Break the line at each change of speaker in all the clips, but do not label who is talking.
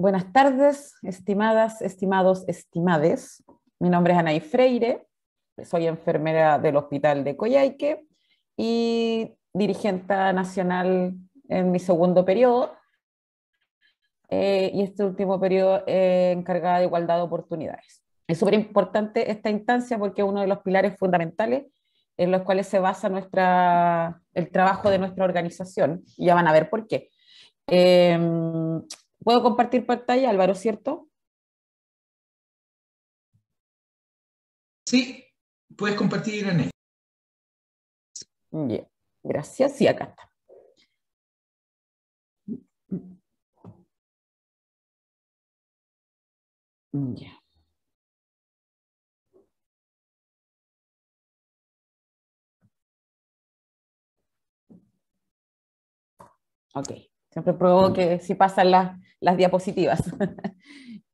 Buenas tardes,
estimadas, estimados, estimades. Mi nombre es Anaí Freire, soy enfermera del Hospital de Coyhaique y dirigente nacional en mi segundo periodo eh, y este último periodo eh, encargada de igualdad de oportunidades. Es súper importante esta instancia porque es uno de los pilares fundamentales en los cuales se basa nuestra, el trabajo de nuestra organización. ya van a ver por qué. Eh, Puedo compartir pantalla, Álvaro,
¿cierto? Sí, puedes compartir en él. Bien, Gracias, y acá está. Ya. Ok,
siempre pruebo que si pasan las las diapositivas.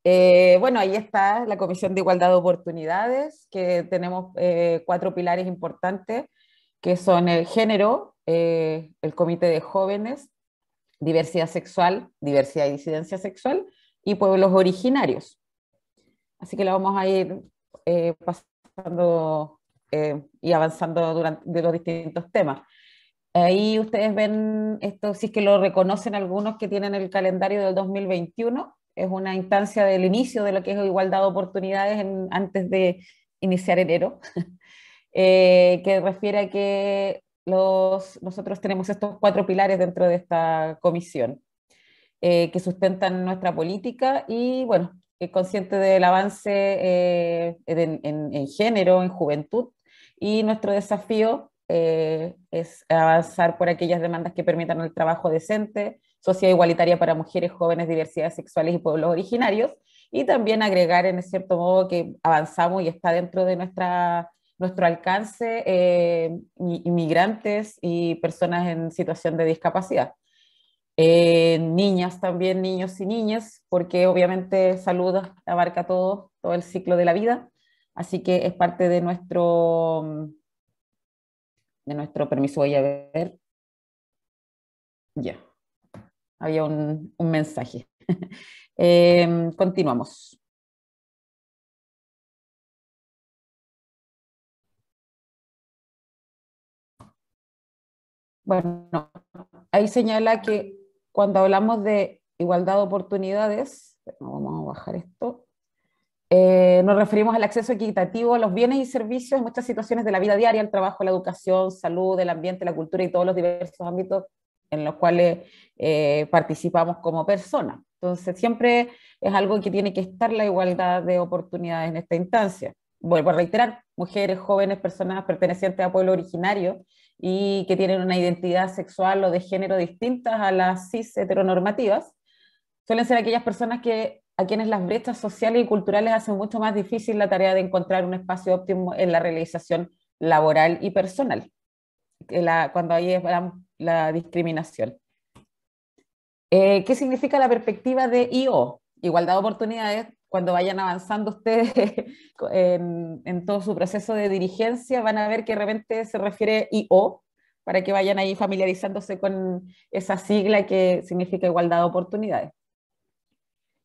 Eh, bueno, ahí está la Comisión de Igualdad de Oportunidades, que tenemos eh, cuatro pilares importantes, que son el género, eh, el Comité de Jóvenes, diversidad sexual, diversidad y disidencia sexual, y pueblos originarios. Así que la vamos a ir pasando y avanzando durante de los distintos temas. Ahí ustedes ven esto, sí que lo reconocen algunos que tienen el calendario del 2021. Es una instancia del inicio de lo que es igualdad de oportunidades antes de iniciar enero, eh, que refiere a que los, nosotros tenemos estos cuatro pilares dentro de esta comisión eh, que sustentan nuestra política y, bueno, es consciente del avance eh, en género, en juventud y nuestro desafío eh, es avanzar por aquellas demandas que permitan el trabajo decente, sociedad igualitaria para mujeres, jóvenes, diversidades sexuales y pueblos originarios, y también agregar en cierto modo que avanzamos y está dentro de nuestra, nuestro alcance eh, inmigrantes y personas en situación de discapacidad. Eh, niñas también, niños y niñas, porque obviamente salud abarca todo, todo el ciclo de la vida, así que es parte de nuestro de nuestro permiso voy a ver. Ya, había un, mensaje. Em,
continuamos. Bueno,
ahí señala que cuando hablamos de igualdad de oportunidades, vamos a bajar esto, eh, nos referimos al acceso equitativo a los bienes y servicios en muchas situaciones de la vida diaria, el trabajo, la educación, salud, el ambiente, la cultura y todos los diversos ámbitos en los cuales eh, participamos como personas. Entonces, siempre es algo que tiene que estar la igualdad de oportunidades en esta instancia. Vuelvo a reiterar, mujeres, jóvenes, personas pertenecientes a pueblo originario y que tienen una identidad sexual o de género distinta a las cis heteronormativas, suelen ser aquellas personas que a quienes las brechas sociales y culturales hacen mucho más difícil la tarea de encontrar un espacio óptimo en la realización laboral y personal, cuando ahí es la, discriminación. Eh, ¿Qué significa la perspectiva de IO? Igualdad de oportunidades. Cuando vayan avanzando ustedes en, todo su proceso de dirigencia, van a ver que de repente se refiere IO, para que vayan ahí familiarizándose con esa sigla que significa igualdad de oportunidades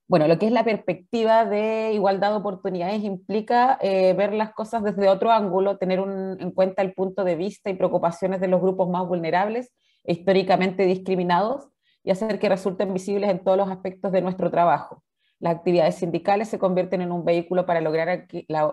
bueno, lo que es la perspectiva de igualdad de oportunidades implica eh, ver las cosas desde otro ángulo, tener en cuenta el punto de vista y preocupaciones de los grupos más vulnerables históricamente discriminados y hacer que resulten visibles en todos los aspectos de nuestro trabajo. Las actividades sindicales se convierten en un vehículo para lograr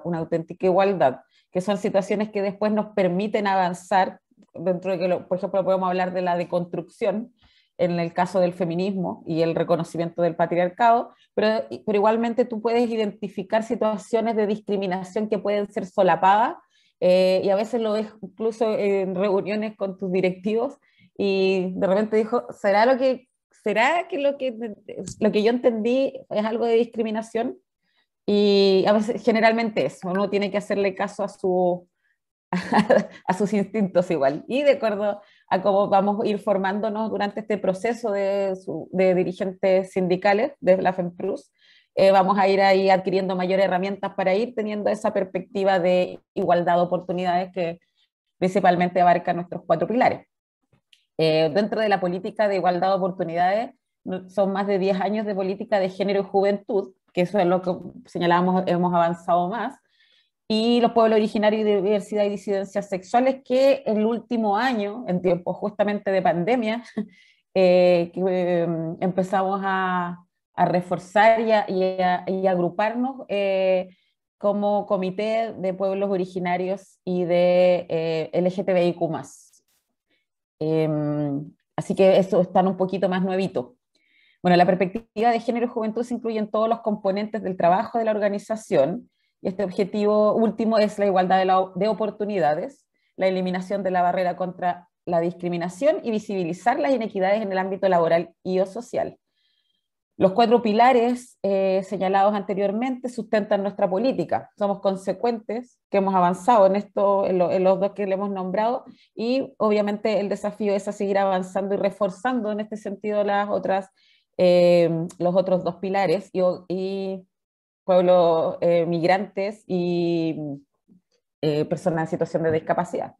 una auténtica igualdad, que son situaciones que después nos permiten avanzar dentro de que, por ejemplo, podemos hablar de la deconstrucción, en el caso del feminismo y el reconocimiento del patriarcado, pero, pero igualmente tú puedes identificar situaciones de discriminación que pueden ser solapadas eh, y a veces lo ves incluso en reuniones con tus directivos y de repente dijo, ¿será lo que, será que, lo que, lo que yo entendí es algo de discriminación? Y a veces, generalmente eso, uno tiene que hacerle caso a, su, a sus instintos igual. Y de acuerdo a cómo vamos a ir formándonos durante este proceso de, dirigentes sindicales de la FEMPRUS. Eh, vamos a ir ahí adquiriendo mayores herramientas para ir teniendo esa perspectiva de igualdad de oportunidades que principalmente abarca nuestros cuatro pilares. Eh, dentro de la política de igualdad de oportunidades, son más de 10 años de política de género y juventud, que eso es lo que señalábamos, hemos avanzado más, y los pueblos originarios de diversidad y disidencias sexuales, que el último año, en tiempos justamente de pandemia, eh, em, empezamos a, reforzar y, a, agruparnos eh, como Comité de Pueblos Originarios y de eh, LGTBIQ. Em, así que eso está un poquito más nuevito. Bueno, la perspectiva de género y juventud se incluye en todos los componentes del trabajo de la organización, y este objetivo último es la igualdad de, oportunidades, la eliminación de la barrera contra la discriminación y visibilizar las inequidades en el ámbito laboral y o social. Los cuatro pilares eh, señalados anteriormente sustentan nuestra política. Somos consecuentes, que hemos avanzado en, esto, en, los dos que le hemos nombrado, y obviamente el desafío es a seguir avanzando y reforzando en este sentido las otras, eh, los otros dos pilares y, y pueblos eh, migrantes y eh, personas en situación de discapacidad.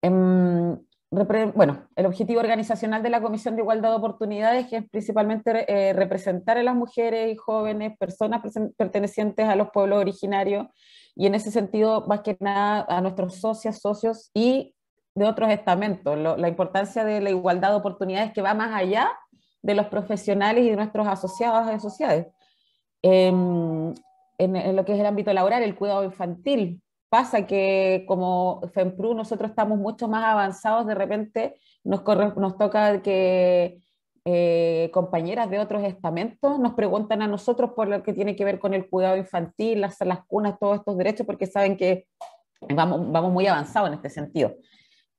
Em, bueno, el objetivo organizacional de la Comisión de Igualdad de Oportunidades es principalmente eh, representar a las mujeres y jóvenes, personas pertenecientes a los pueblos originarios y en ese sentido, más que nada, a nuestros socias, socios y de otros estamentos. la importancia de la igualdad de oportunidades que va más allá de los profesionales y de nuestros asociados y asociadas. Em, en, lo que es el ámbito laboral, el cuidado infantil. Pasa que como FEMPRU nosotros estamos mucho más avanzados, de repente nos, nos toca que eh, compañeras de otros estamentos nos preguntan a nosotros por lo que tiene que ver con el cuidado infantil, las, cunas, todos estos derechos, porque saben que vamos, vamos muy avanzados en este sentido.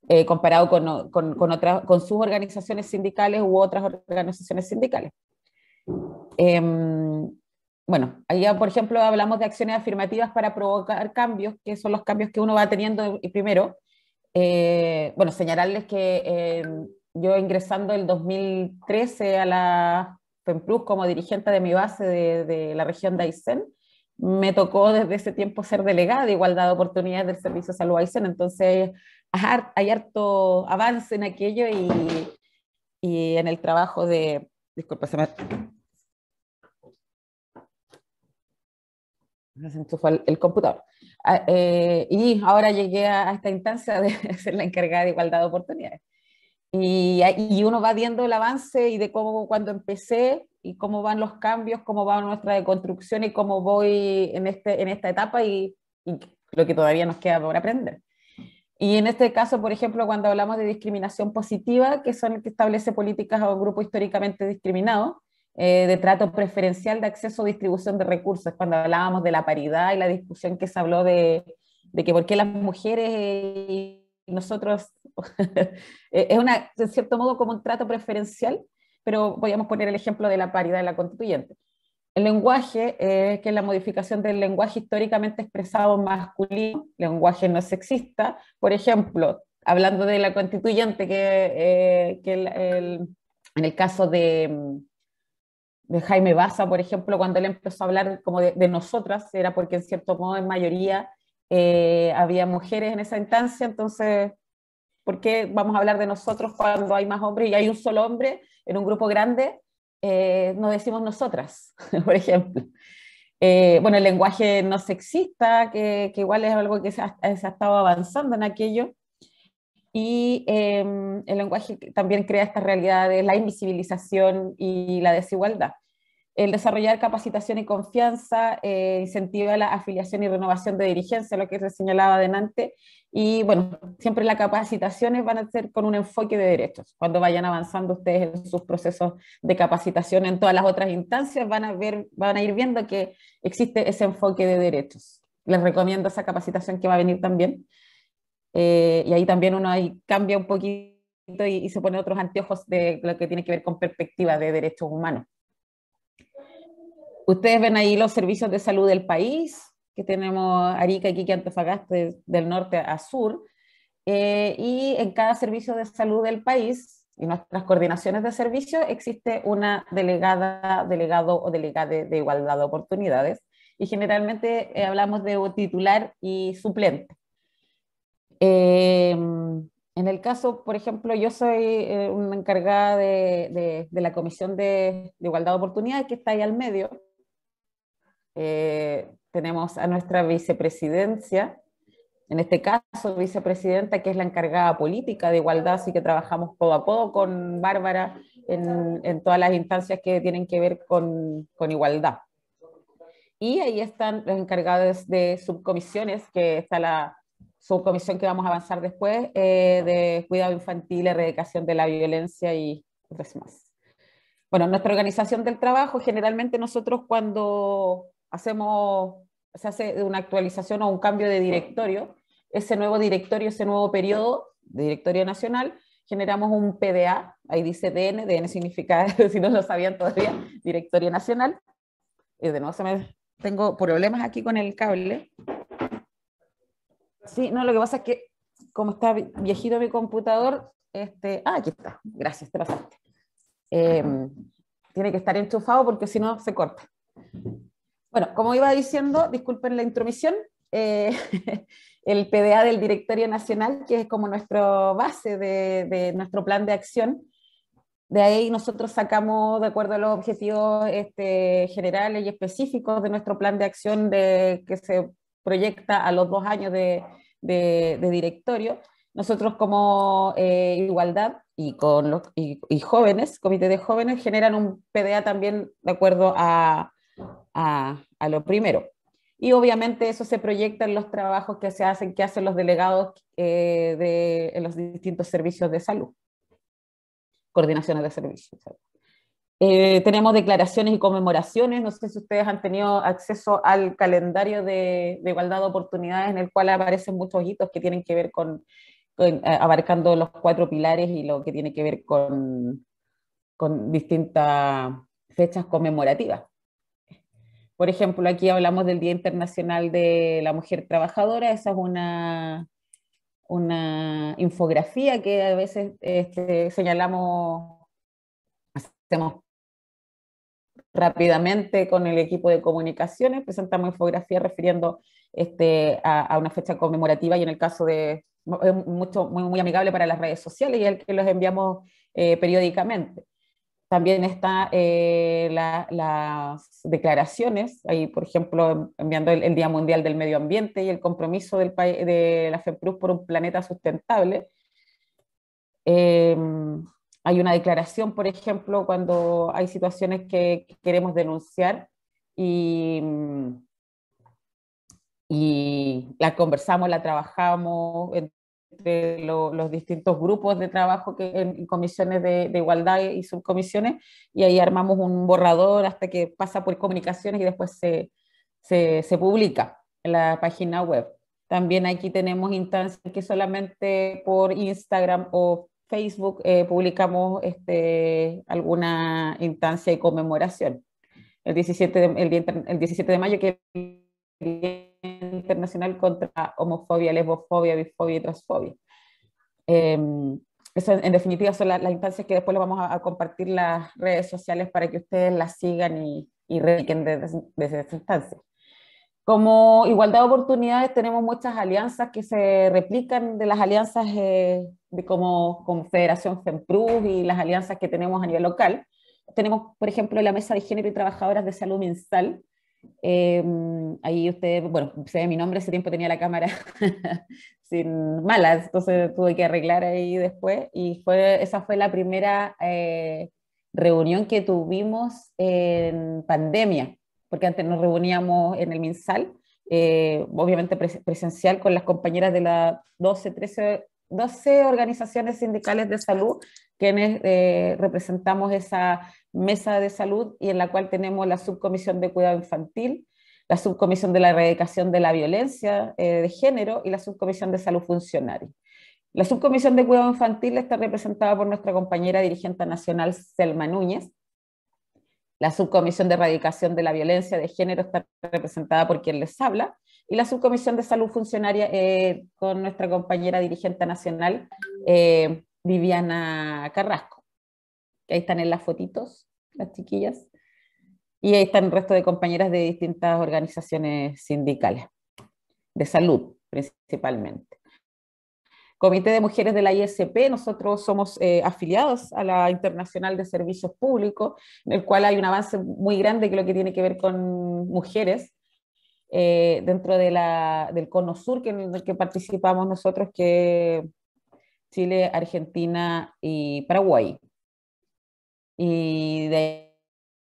Eh, comparado con, con, con sus organizaciones sindicales u otras organizaciones sindicales. Em, bueno, allá por ejemplo hablamos de acciones afirmativas para provocar cambios, que son los cambios que uno va teniendo eh, primero. Eh, bueno, señalarles que yo ingresando el 2013 a la FEMPLUS como dirigente de mi base de, la región de Aysén, me tocó desde ese tiempo ser delegada de Igualdad de Oportunidades del Servicio de Salud Aysén, entonces hay harto avance en aquello y, y en el trabajo de, disculpa, se me se el, computador. Ah, eh, y ahora llegué a, esta instancia de ser la encargada de igualdad de oportunidades. Y, uno va viendo el avance y de cómo cuando empecé y cómo van los cambios, cómo va nuestra deconstrucción y cómo voy en, este, en esta etapa y, y lo que todavía nos queda por aprender. Y en este caso, por ejemplo, cuando hablamos de discriminación positiva, que son el que establece políticas a un grupo históricamente discriminado, eh, de trato preferencial de acceso o distribución de recursos, cuando hablábamos de la paridad y la discusión que se habló de, que por qué las mujeres eh, y nosotros, eh, es una, en cierto modo como un trato preferencial, pero a poner el ejemplo de la paridad de la constituyente. El lenguaje, que es la modificación del lenguaje históricamente expresado masculino, lenguaje no sexista, por ejemplo, hablando de la constituyente, que, en el caso de mm, de Jaime Baza, por ejemplo, cuando él empezó a hablar como de, nosotras, era porque en cierto modo en mayoría eh, había mujeres en esa instancia, entonces, ¿por qué vamos a hablar de nosotros cuando hay más hombres y hay un solo hombre en un grupo grande? Eh, no decimos nosotras, por ejemplo. Eh, bueno, el lenguaje no sexista, que, igual es algo que se ha, se ha estado avanzando en aquello. Y em, el lenguaje también crea estas realidades, la invisibilización y la desigualdad. El desarrollar capacitación y confianza eh, incentiva la afiliación y renovación de dirigencia, lo que se señalaba adelante. Y bueno, siempre las capacitaciones van a ser con un enfoque de derechos. Cuando vayan avanzando ustedes en sus procesos de capacitación en todas las otras instancias, van a, ver, van a ir viendo que existe ese enfoque de derechos. Les recomiendo esa capacitación que va a venir también. Eh, y ahí también uno ahí cambia un poquito y, se pone otros anteojos de lo que tiene que ver con perspectiva de derechos humanos. Ustedes ven ahí los servicios de salud del país, que tenemos Arica, y Antofagasta, de, del norte a sur, eh, y en cada servicio de salud del país y nuestras coordinaciones de servicio existe una delegada, delegado o delegada de igualdad de oportunidades, y generalmente eh, hablamos de titular y suplente. Em, en el caso, por ejemplo, yo soy eh, una encargada de, la Comisión de, Igualdad de Oportunidades que está ahí al medio. Eh, tenemos a nuestra vicepresidencia, en este caso vicepresidenta, que es la encargada política de igualdad, así que trabajamos poco a poco con Bárbara en, todas las instancias que tienen que ver con igualdad. Y ahí están los encargados de subcomisiones, que está la su comisión que vamos a avanzar después, eh, de cuidado infantil, erradicación de la violencia y otras más. Bueno, nuestra organización del trabajo, generalmente nosotros cuando hacemos, se hace una actualización o un cambio de directorio, ese nuevo directorio, ese nuevo periodo, de directorio nacional, generamos un PDA, ahí dice DN, DN significa, si no lo sabían todavía, directorio nacional. Y eh, de nuevo se me, tengo problemas aquí con el cable. Sí, no, lo que pasa es que como está viejito mi computador, este, ah, aquí está, gracias, te pasaste. Em, tiene que estar enchufado porque si no se corta. Bueno, como iba diciendo, disculpen la intromisión, eh, el PDA del Directorio Nacional, que es como nuestra base de, nuestro plan de acción, de ahí nosotros sacamos, de acuerdo a los objetivos este, generales y específicos de nuestro plan de acción de, que se proyecta a los dos años de, directorio, nosotros como eh, igualdad y, con jóvenes, comité de jóvenes, generan un PDA también de acuerdo a, lo primero. Y obviamente eso se proyecta en los trabajos que se hacen, que hacen los delegados eh, de en los distintos servicios de salud, coordinaciones de servicios. Eh, tenemos declaraciones y conmemoraciones. No sé si ustedes han tenido acceso al calendario de, igualdad de oportunidades en el cual aparecen muchos hitos que tienen que ver con, eh, abarcando los cuatro pilares y lo que tiene que ver con, distintas fechas conmemorativas. Por ejemplo, aquí hablamos del Día Internacional de la Mujer Trabajadora. Esa es una, infografía que a veces este, señalamos hacemos rápidamente con el equipo de comunicaciones, presentamos infografía refiriendo este, a, una fecha conmemorativa y en el caso de, mucho, muy, muy amigable para las redes sociales y el que los enviamos eh, periódicamente. También están eh, las declaraciones, ahí por ejemplo enviando el, Día Mundial del Medio Ambiente y el compromiso del de la FEPRUS por un planeta sustentable. Eh, hay una declaración, por ejemplo, cuando hay situaciones que queremos denunciar y, y la conversamos, la trabajamos entre los distintos grupos de trabajo que en, comisiones de, igualdad y subcomisiones y ahí armamos un borrador hasta que pasa por comunicaciones y después se, publica en la página web. También aquí tenemos instancias que solamente por Instagram o Facebook eh, publicamos este, alguna instancia y conmemoración. El 17 de, el, de mayo, que es el Día Internacional contra Homofobia, Lesbofobia, Bifobia y Transfobia. Em, en definitiva, son las, instancias que después lo vamos a, compartir las redes sociales para que ustedes las sigan y, y desde, desde esa instancia. Como igualdad de oportunidades tenemos muchas alianzas que se replican de las alianzas eh, de como Confederación FEMPRUS y las alianzas que tenemos a nivel local. Tenemos, por ejemplo, la Mesa de Género y Trabajadoras de Salud Mensal. Eh, ahí ustedes, bueno, se ve mi nombre, ese tiempo tenía la cámara sin malas, entonces tuve que arreglar ahí después. Y fue, esa fue la primera eh, reunión que tuvimos en pandemia porque antes nos reuníamos en el MinSal, eh, obviamente presencial con las compañeras de las 12, 13, 12 organizaciones sindicales de salud, quienes eh, representamos esa mesa de salud y en la cual tenemos la subcomisión de cuidado infantil, la subcomisión de la erradicación de la violencia eh, de género y la subcomisión de salud funcionaria. La subcomisión de cuidado infantil está representada por nuestra compañera dirigente nacional Selma Núñez, la subcomisión de erradicación de la violencia de género está representada por quien les habla y la subcomisión de salud funcionaria eh, con nuestra compañera dirigente nacional, eh, Viviana Carrasco. Ahí están en las fotitos, las chiquillas. Y ahí están el resto de compañeras de distintas organizaciones sindicales, de salud principalmente. Comité de Mujeres de la ISP, nosotros somos eh, afiliados a la Internacional de Servicios Públicos, en el cual hay un avance muy grande que lo que tiene que ver con mujeres. Eh, dentro de del Cono Sur, que, en el que participamos nosotros, que Chile, Argentina y Paraguay. Y de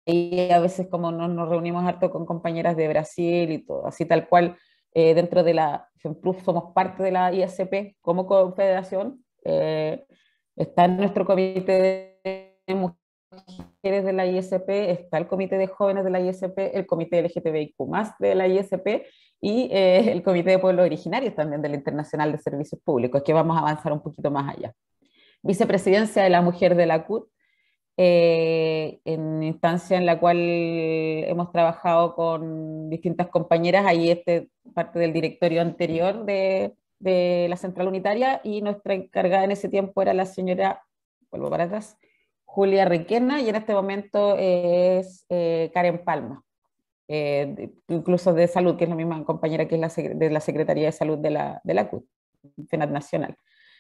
ahí a veces como nos reunimos harto con compañeras de Brasil y todo, así tal cual eh, dentro de la femplus somos parte de la ISP como confederación, eh, está en nuestro comité de mujeres de la ISP, está el comité de jóvenes de la ISP, el comité LGTBIQ de la ISP y eh, el comité de pueblos originarios también del Internacional de Servicios Públicos, que vamos a avanzar un poquito más allá. Vicepresidencia de la Mujer de la CUT, eh, en instancia en la cual hemos trabajado con distintas compañeras, ahí este parte del directorio anterior de, de, la central unitaria y nuestra encargada en ese tiempo era la señora, vuelvo para atrás, Julia Requena y en este momento es eh, Karen Palma. Eh, incluso de salud, que es la misma compañera que es la, de la Secretaría de Salud de la, de la CUT, e Nacional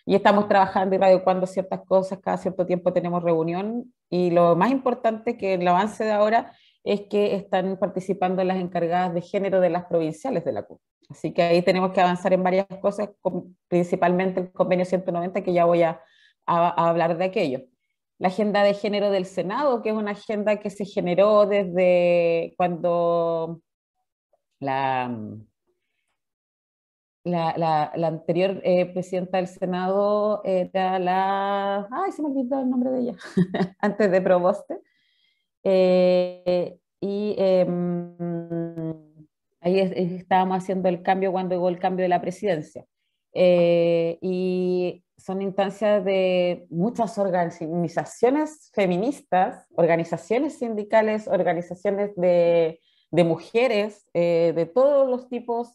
y estamos trabajando y radicando ciertas cosas, cada cierto tiempo tenemos reunión y lo más importante que el avance de ahora es que están participando las encargadas de género de las provinciales de la CUP. Así que ahí tenemos que avanzar en varias cosas, principalmente el convenio 190, que ya voy a, a hablar de aquello. La agenda de género del Senado, que es una agenda que se generó desde cuando la la, anterior eh, presidenta del Senado eh, era la... ¡Ay, se me olvidó el nombre de ella! Antes de Proboste. Eh, y em, ahí estábamos haciendo el cambio cuando llegó el cambio de la presidencia. y son instancias de muchas organizaciones feministas, organizaciones sindicales, organizaciones de, mujeres, de todos los tipos,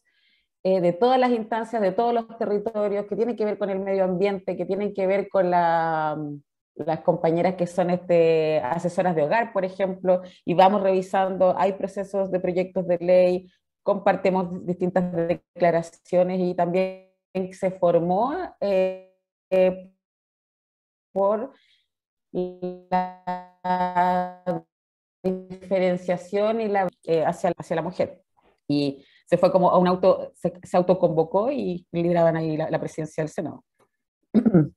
eh, de todas las instancias, de todos los territorios, que tienen que ver con el medio ambiente, que tienen que ver con mm, las compañeras que son este, asesoras de hogar, por ejemplo, y vamos revisando, hay procesos de proyectos de ley, compartimos distintas declaraciones y también se formó eh, eh, por la diferenciación y la, hacia, hacia la mujer. Y se fue como a un auto, se, autoconvocó y lideraban ahí la, presidencia del Senado.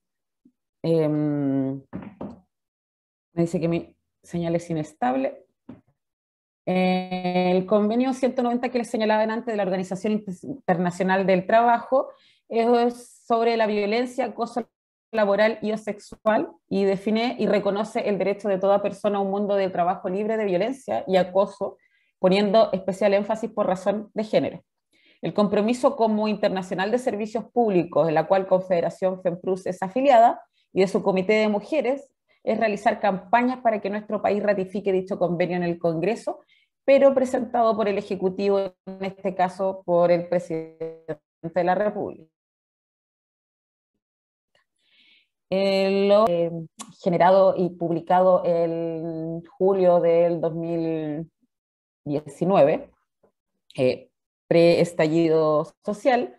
Em, me dice que mi señal es inestable. el convenio 190 que les señalaban antes de la Organización Internacional del Trabajo es sobre la violencia, acoso laboral y o sexual y define y reconoce el derecho de toda persona a un mundo de trabajo libre de violencia y acoso poniendo especial énfasis por razón de género. El compromiso como Internacional de Servicios Públicos, de la cual Confederación FEMPRUS es afiliada, y de su Comité de Mujeres, es realizar campañas para que nuestro país ratifique dicho convenio en el Congreso, pero presentado por el Ejecutivo, en este caso por el presidente de la República. lo eh, generado y publicado en julio del 2000 19, eh, preestallido social,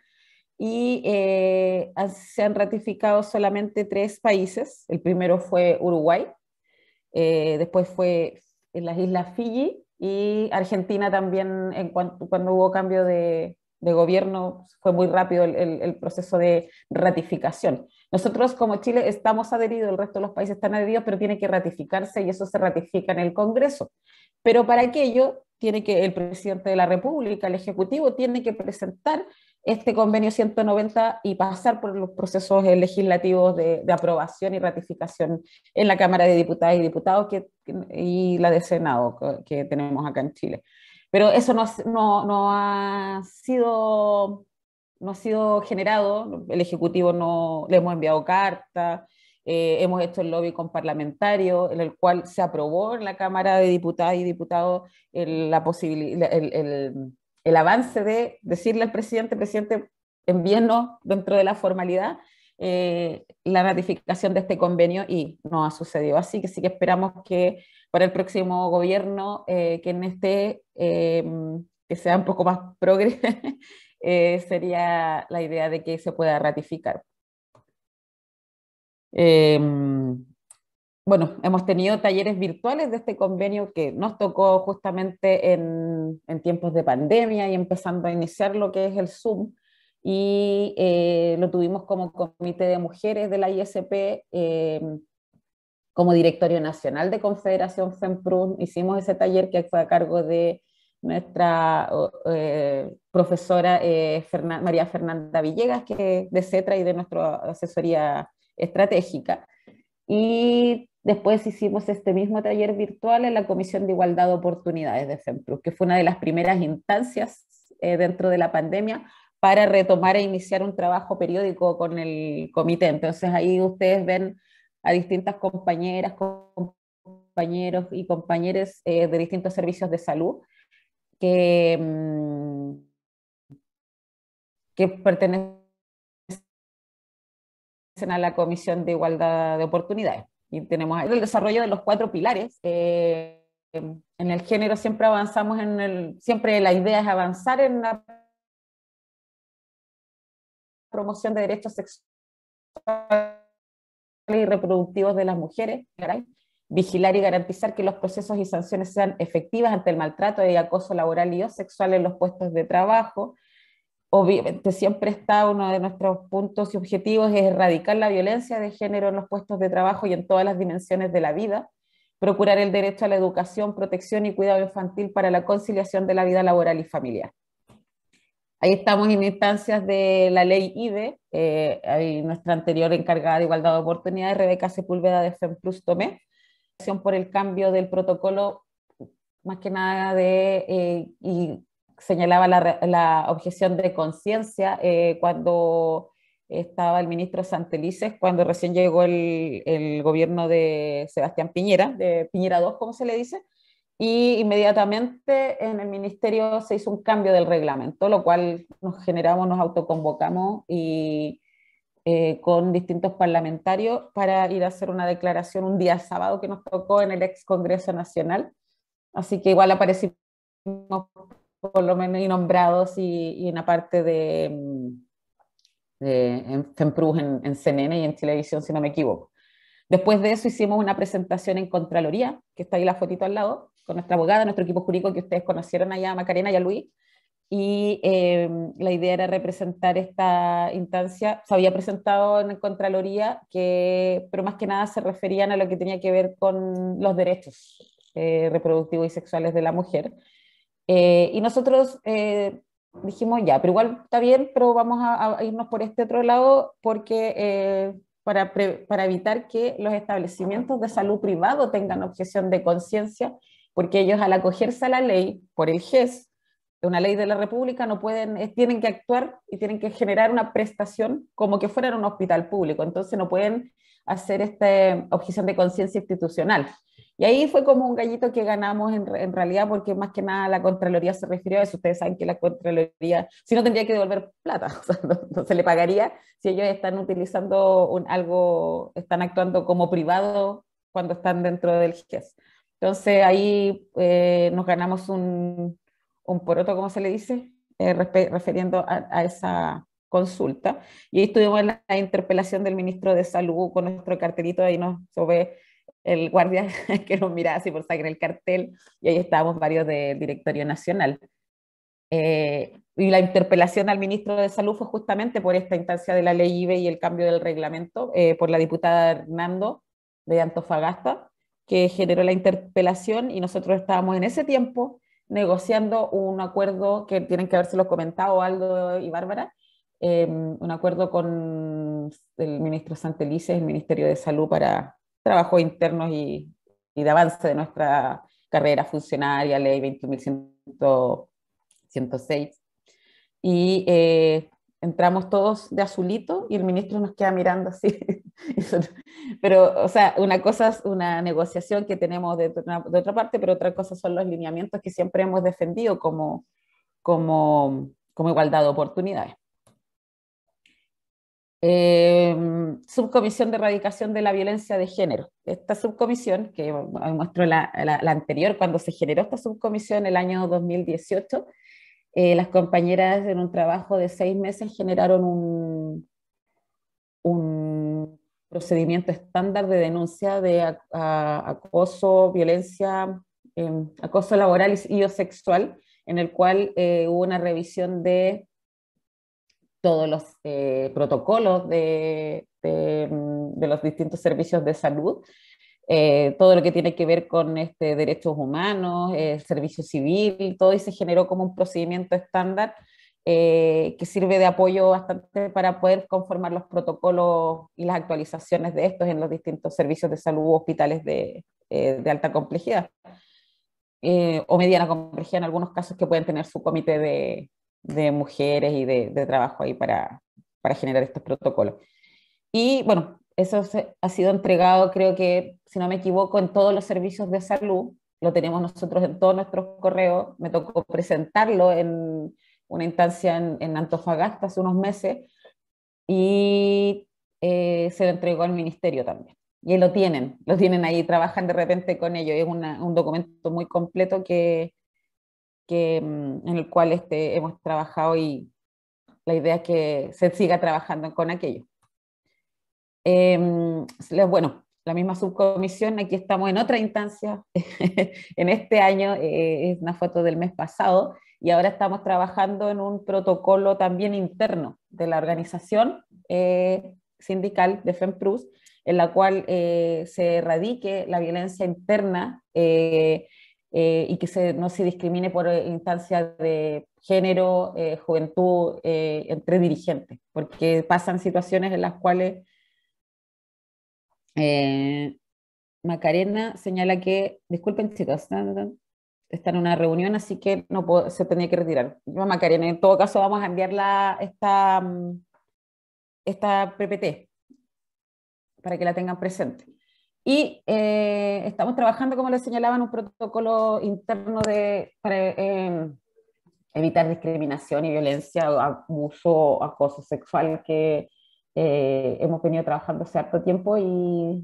y eh, se han ratificado solamente tres países. El primero fue Uruguay, eh, después fue en las Islas Fiji y Argentina también, en cuanto, cuando hubo cambio de, de gobierno, fue muy rápido el, proceso de ratificación. Nosotros como Chile estamos adheridos, el resto de los países están adheridos, pero tiene que ratificarse y eso se ratifica en el Congreso. Pero para aquello tiene que el presidente de la República, el Ejecutivo, tiene que presentar este convenio 190 y pasar por los procesos legislativos de, aprobación y ratificación en la Cámara de Diputadas y Diputados y la de Senado que, tenemos acá en Chile. Pero eso no, ha sido, no ha sido generado, el Ejecutivo no le hemos enviado cartas, eh, hemos hecho el lobby con parlamentarios, en el cual se aprobó en la Cámara de Diputadas y Diputados el, la el, avance de decirle al presidente, presidente, envíenos dentro de la formalidad eh, la ratificación de este convenio y no ha sucedido. Así que sí que esperamos que para el próximo gobierno, eh, que en este, em, que sea un poco más progre, sería la idea de que se pueda ratificar. Em, bueno, hemos tenido talleres virtuales de este convenio que nos tocó justamente en, tiempos de pandemia y empezando a iniciar lo que es el Zoom. Y eh, lo tuvimos como comité de mujeres de la ISP, em, como directorio nacional de Confederación FEMPRUN. Hicimos ese taller que fue a cargo de nuestra eh, profesora eh, María Fernanda Villegas, que de CETRA y de nuestra asesoría estratégica. Y después hicimos este mismo taller virtual en la Comisión de Igualdad de Oportunidades de FEMPRUS, que fue una de las primeras instancias eh, dentro de la pandemia para retomar e iniciar un trabajo periódico con el comité. Entonces ahí ustedes ven a distintas compañeras, compañeros y compañeros eh, de distintos servicios de salud que, mm, que pertenecen a la Comisión de Igualdad de Oportunidades. Y tenemos el desarrollo de los cuatro pilares. Eh, en el género siempre avanzamos en el, siempre la idea es avanzar en la promoción de derechos sexuales y reproductivos de las mujeres, vigilar y garantizar que los procesos y sanciones sean efectivas ante el maltrato y acoso laboral y o sexual en los puestos de trabajo, obviamente siempre está uno de nuestros puntos y objetivos es erradicar la violencia de género en los puestos de trabajo y en todas las dimensiones de la vida, procurar el derecho a la educación, protección y cuidado infantil para la conciliación de la vida laboral y familiar. Ahí estamos en instancias de la ley IDE, eh, nuestra anterior encargada de igualdad de oportunidades, Rebeca Sepúlveda de FEMPLUS Tomé, por el cambio del protocolo más que nada de, eh, y señalaba la, objeción de conciencia eh, cuando estaba el ministro Santelices, cuando recién llegó el, gobierno de Sebastián Piñera, de Piñera II, como se le dice, y inmediatamente en el ministerio se hizo un cambio del reglamento, lo cual nos generamos, nos autoconvocamos y eh, con distintos parlamentarios para ir a hacer una declaración un día sábado que nos tocó en el ex Congreso Nacional. Así que igual aparecimos por lo menos y nombrados y, en la parte de, mm, en FEMPRUS, en, CNN y en televisión, si no me equivoco. Después de eso hicimos una presentación en Contraloría, que está ahí la fotito al lado, con nuestra abogada, nuestro equipo jurídico que ustedes conocieron allá, Macarena y a Luis. Y em, la idea era representar esta instancia. Se había presentado en Contraloría, que, pero más que nada se referían a lo que tenía que ver con los derechos eh, reproductivos y sexuales de la mujer eh, y nosotros eh, dijimos, ya, pero igual está bien, pero vamos a, irnos por este otro lado porque eh, para, evitar que los establecimientos de salud privado tengan objeción de conciencia, porque ellos al acogerse a la ley por el GES, una ley de la República, no pueden, tienen que actuar y tienen que generar una prestación como que en un hospital público, entonces no pueden hacer esta objeción de conciencia institucional. Y ahí fue como un gallito que ganamos en, realidad, porque más que nada la Contraloría se refirió a eso. Ustedes saben que la Contraloría, si no, tendría que devolver plata, o sea, no, se le pagaría si ellos están utilizando un, algo, están actuando como privado cuando están dentro del GES. Entonces ahí eh, nos ganamos un, un poroto, como se le dice, eh, refiriendo a, esa consulta. Y ahí estuvimos en la, interpelación del ministro de Salud con nuestro cartelito, ahí nos se ve el guardia que nos miraba así por sacar el cartel y ahí estábamos varios del directorio nacional. Eh, y la interpelación al ministro de Salud fue justamente por esta instancia de la ley IBE y el cambio del reglamento eh, por la diputada Hernando de Antofagasta, que generó la interpelación y nosotros estábamos en ese tiempo negociando un acuerdo que tienen que habérselo comentado Aldo y Bárbara, eh, un acuerdo con el ministro Santelices, el Ministerio de Salud, para trabajos internos y, de avance de nuestra carrera funcionaria, ley 21.106. Y eh, entramos todos de azulito y el ministro nos queda mirando así. pero, o sea, una cosa es una negociación que tenemos de, de, otra parte, pero otra cosa son los lineamientos que siempre hemos defendido como, como, como igualdad de oportunidades. Em, subcomisión de erradicación de la violencia de género. Esta subcomisión, que muestro la, anterior, cuando se generó esta subcomisión en el año 2018, eh, las compañeras en un trabajo de seis meses generaron un, un procedimiento estándar de denuncia de acoso, violencia, em, acoso laboral y, y sexual, en el cual eh, hubo una revisión de todos los eh, protocolos mm, de, los distintos servicios de salud, eh, todo lo que tiene que ver con este, derechos humanos, el servicio civil, todo y se generó como un procedimiento estándar eh, que sirve de apoyo bastante para poder conformar los protocolos y las actualizaciones de estos en los distintos servicios de salud hospitales de, de alta complejidad. o mediana complejidad en algunos casos que pueden tener su comité de, de mujeres y de, trabajo ahí para, generar estos protocolos. Y bueno, eso se, ha sido entregado, creo que, si no me equivoco, en todos los servicios de salud, lo tenemos nosotros en todos nuestros correos, me tocó presentarlo en una instancia en, Antofagasta hace unos meses y eh, se lo entregó al ministerio también. Y lo tienen, lo tienen ahí, trabajan de repente con ello. Es un documento muy completo que, que, mm, en el cual este, hemos trabajado y la idea es que se siga trabajando con aquello. Em, bueno, la misma subcomisión, aquí estamos en otra instancia, en este año eh, es una foto del mes pasado, y ahora estamos trabajando en un protocolo también interno de la organización eh, sindical de FEMPRUS, en la cual eh, se erradique la violencia interna eh, y que no se discrimine por eh, instancias de género, eh, juventud, entre dirigentes, porque pasan situaciones en las cuales Macarena señala que, disculpen chicos, está en una reunión, así que no se tenía que retirar. Yo, Macarena, en todo caso vamos a enviarla esta, mm, esta PPT para que la tengan presente. Y eh, estamos trabajando, como les señalaba, un protocolo interno de, para eh, evitar discriminación y violencia, abuso, acoso sexual que eh, hemos venido trabajando hace harto tiempo y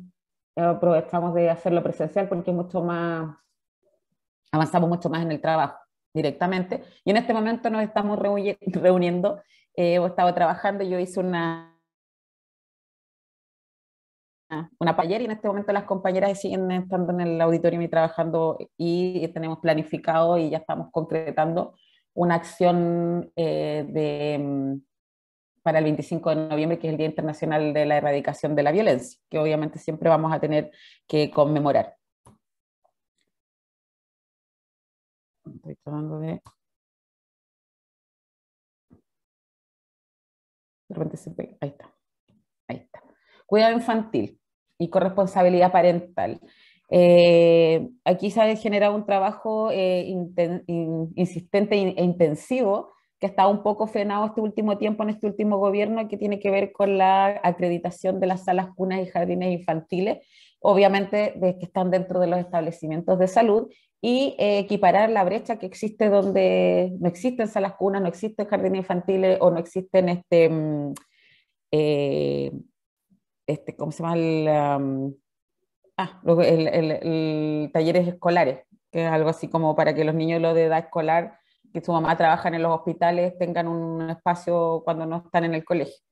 aprovechamos de hacerlo presencial porque mucho más avanzamos mucho más en el trabajo directamente. Y en este momento nos estamos reuniendo, hemos estado trabajando, yo hice una una payera y en este momento las compañeras siguen estando en el auditorio y trabajando y tenemos planificado y ya estamos concretando una acción eh, de, mm, para el 25 de noviembre, que es el Día Internacional de la Erradicación de la Violencia, que obviamente siempre vamos a tener que conmemorar.
Estoy de... De repente se Ahí está.
Ahí está. Cuidado infantil y corresponsabilidad parental. Eh, aquí se ha generado un trabajo eh, insistente e intensivo que está un poco frenado este último tiempo, en este último gobierno, que tiene que ver con la acreditación de las salas, cunas y jardines infantiles, obviamente de que están dentro de los establecimientos de salud, y eh, equiparar la brecha que existe donde no existen salas, cunas, no existen jardines infantiles o no existen este, mm, este, ¿cómo se llama? El, ah, los el, el, talleres escolares, que es algo así como para que los niños de edad escolar, que su mamá trabaja en los hospitales, tengan un espacio cuando no están en el colegio.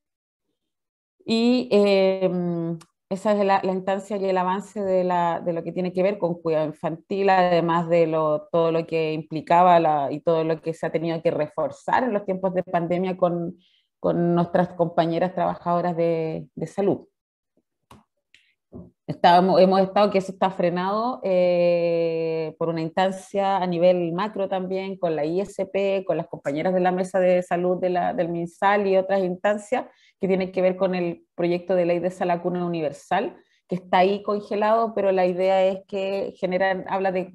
Y em, esa es la, la, instancia y el avance de, la, de, lo que tiene que ver con cuidado infantil, además de lo, todo lo que implicaba la, y todo lo que se ha tenido que reforzar en los tiempos de pandemia con, con nuestras compañeras trabajadoras de, de salud hemos estado que eso está frenado eh, por una instancia a nivel macro también, con la ISP, con las compañeras de la mesa de salud de del MinSal y otras instancias que tienen que ver con el proyecto de ley de esa lacuna universal, que está ahí congelado, pero la idea es que generan, habla de,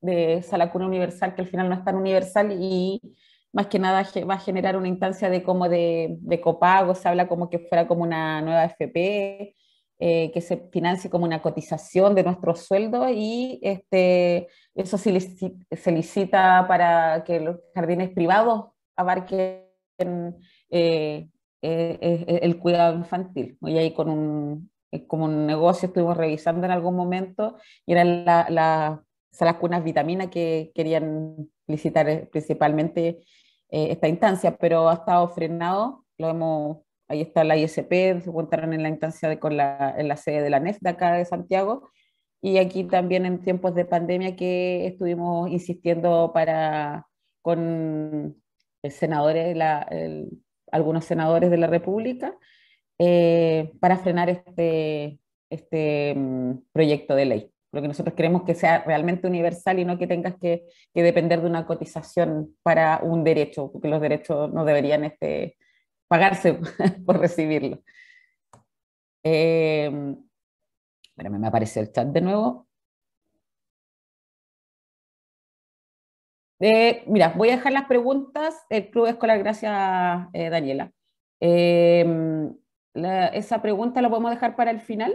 de esa lacuna universal que al final no es tan universal y más que nada va a generar una instancia de como de, de copago, se habla como que fuera como una nueva FP eh, que se financie como una cotización de nuestro sueldo y este, eso se licita, para que los jardines privados abarquen eh, eh, el cuidado infantil. Y ahí con un, como un negocio estuvimos revisando en algún momento y eran la, las cunas vitamina que querían licitar principalmente esta instancia, pero ha estado frenado, lo hemos Ahí está la ISP, se encontraron en la instancia de, con la, en la sede de la NEF de acá de Santiago. Y aquí también en tiempos de pandemia que estuvimos insistiendo para con senadores, algunos senadores de la República, eh, para frenar este, este mm, proyecto de ley. Porque que nosotros queremos que sea realmente universal y no que tengas que, que depender de una cotización para un derecho, porque los derechos no deberían este, pagarse por recibirlo. Eh, me aparece el chat de nuevo.
Eh, mira, voy a dejar las
preguntas. El Club Escolar, gracias eh, Daniela. Em, esa pregunta la podemos dejar para el final,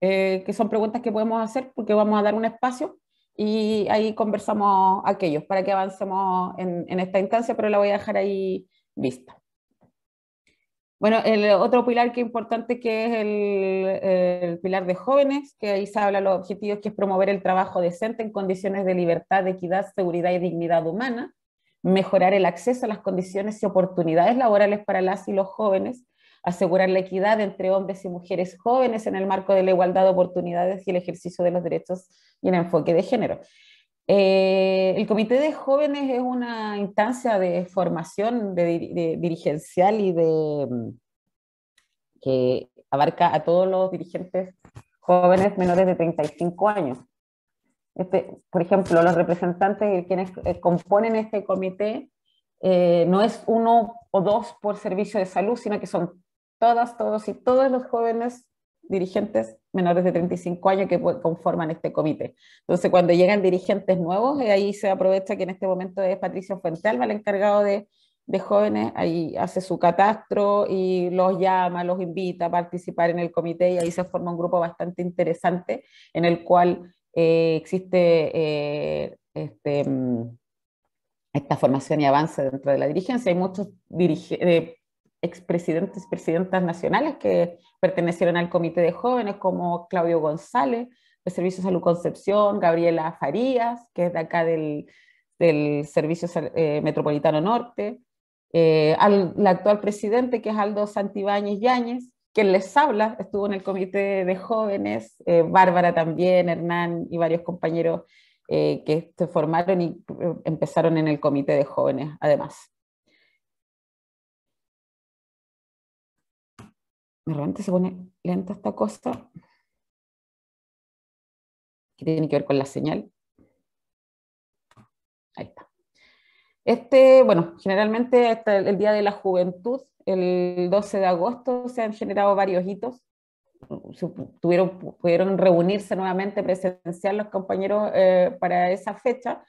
eh, que son preguntas que podemos hacer porque vamos a dar un espacio y ahí conversamos aquellos para que avancemos en esta instancia, pero la voy a dejar ahí vista. Bueno, el otro pilar que es importante que es el, pilar de jóvenes, que ahí se habla los objetivos, que es promover el trabajo decente en condiciones de libertad, de equidad, seguridad y dignidad humana, mejorar el acceso a las condiciones y oportunidades laborales para las y los jóvenes, asegurar la equidad entre hombres y mujeres jóvenes en el marco de la igualdad de oportunidades y el ejercicio de los derechos y el enfoque de género. Eh, el Comité de Jóvenes es una instancia de formación dirigencial y de mm, que abarca a todos los dirigentes jóvenes menores de 35 años. Este, por ejemplo, los representantes quienes eh, componen este comité eh, no es uno o dos por servicio de salud, sino que son todas, todos y todos los jóvenes dirigentes menores de 35 años que conforman este comité. Entonces, cuando llegan dirigentes nuevos, eh, ahí se aprovecha que en este momento es Patricio Fuentealba el encargado de, jóvenes, ahí hace su catastro y los llama, los invita a participar en el comité y ahí se forma un grupo bastante interesante en el cual eh, existe eh, este, mm, esta formación y avance dentro de la dirigencia. Hay muchos dirigentes expresidentes y presidentas nacionales que pertenecieron al Comité de Jóvenes, como Claudio González, del Servicio de Salud Concepción, Gabriela Farías, que es de acá del, Servicio eh, Metropolitano Norte, eh, al actual presidente, que es Aldo Santibáñez Yáñez, quien les habla, estuvo en el Comité de Jóvenes, eh, Bárbara también, Hernán y varios compañeros que se formaron y empezaron en el Comité de Jóvenes, además.
realmente se pone lenta esta cosa
qué tiene que ver con la señal. Ahí está. Este, bueno, generalmente el Día de la Juventud, el 12 de agosto, se han generado varios hitos. Tuvieron, pudieron reunirse nuevamente presencial los compañeros eh, para esa fecha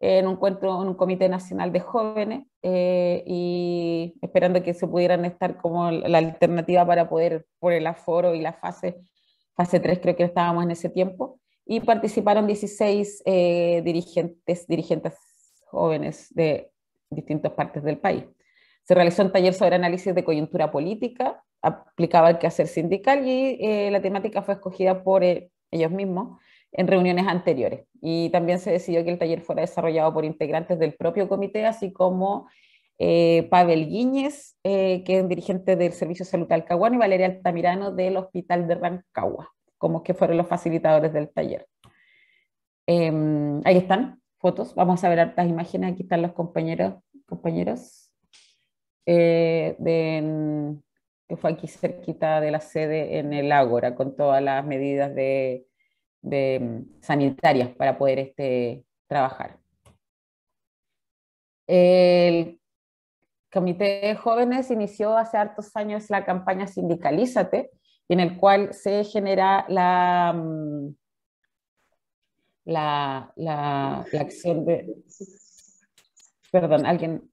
en un encuentro en un comité nacional de jóvenes eh, y esperando que se pudieran estar como la alternativa para poder por el aforo y la fase fase 3 creo que estábamos en ese tiempo y participaron 16 eh, dirigentes dirigentes jóvenes de distintas partes del país. Se realizó un taller sobre análisis de coyuntura política, aplicaba el quehacer sindical y eh, la temática fue escogida por ellos mismos en reuniones anteriores. Y también se decidió que el taller fuera desarrollado por integrantes del propio comité, así como eh, Pavel Guíñez, eh, que es dirigente del Servicio de Salud Alcahuano, y Valeria Altamirano del Hospital de Rancagua, como que fueron los facilitadores del taller. Em, ahí están fotos, vamos a ver hartas imágenes, aquí están los compañeros, compañeros eh, de, que fue aquí cerquita de la sede en el Ágora, con todas las medidas de de, mm, sanitarias para poder este, trabajar. El Comité de Jóvenes inició hace hartos años la campaña Sindicalízate, en el cual se genera la, mm, la, acción de... Perdón, alguien...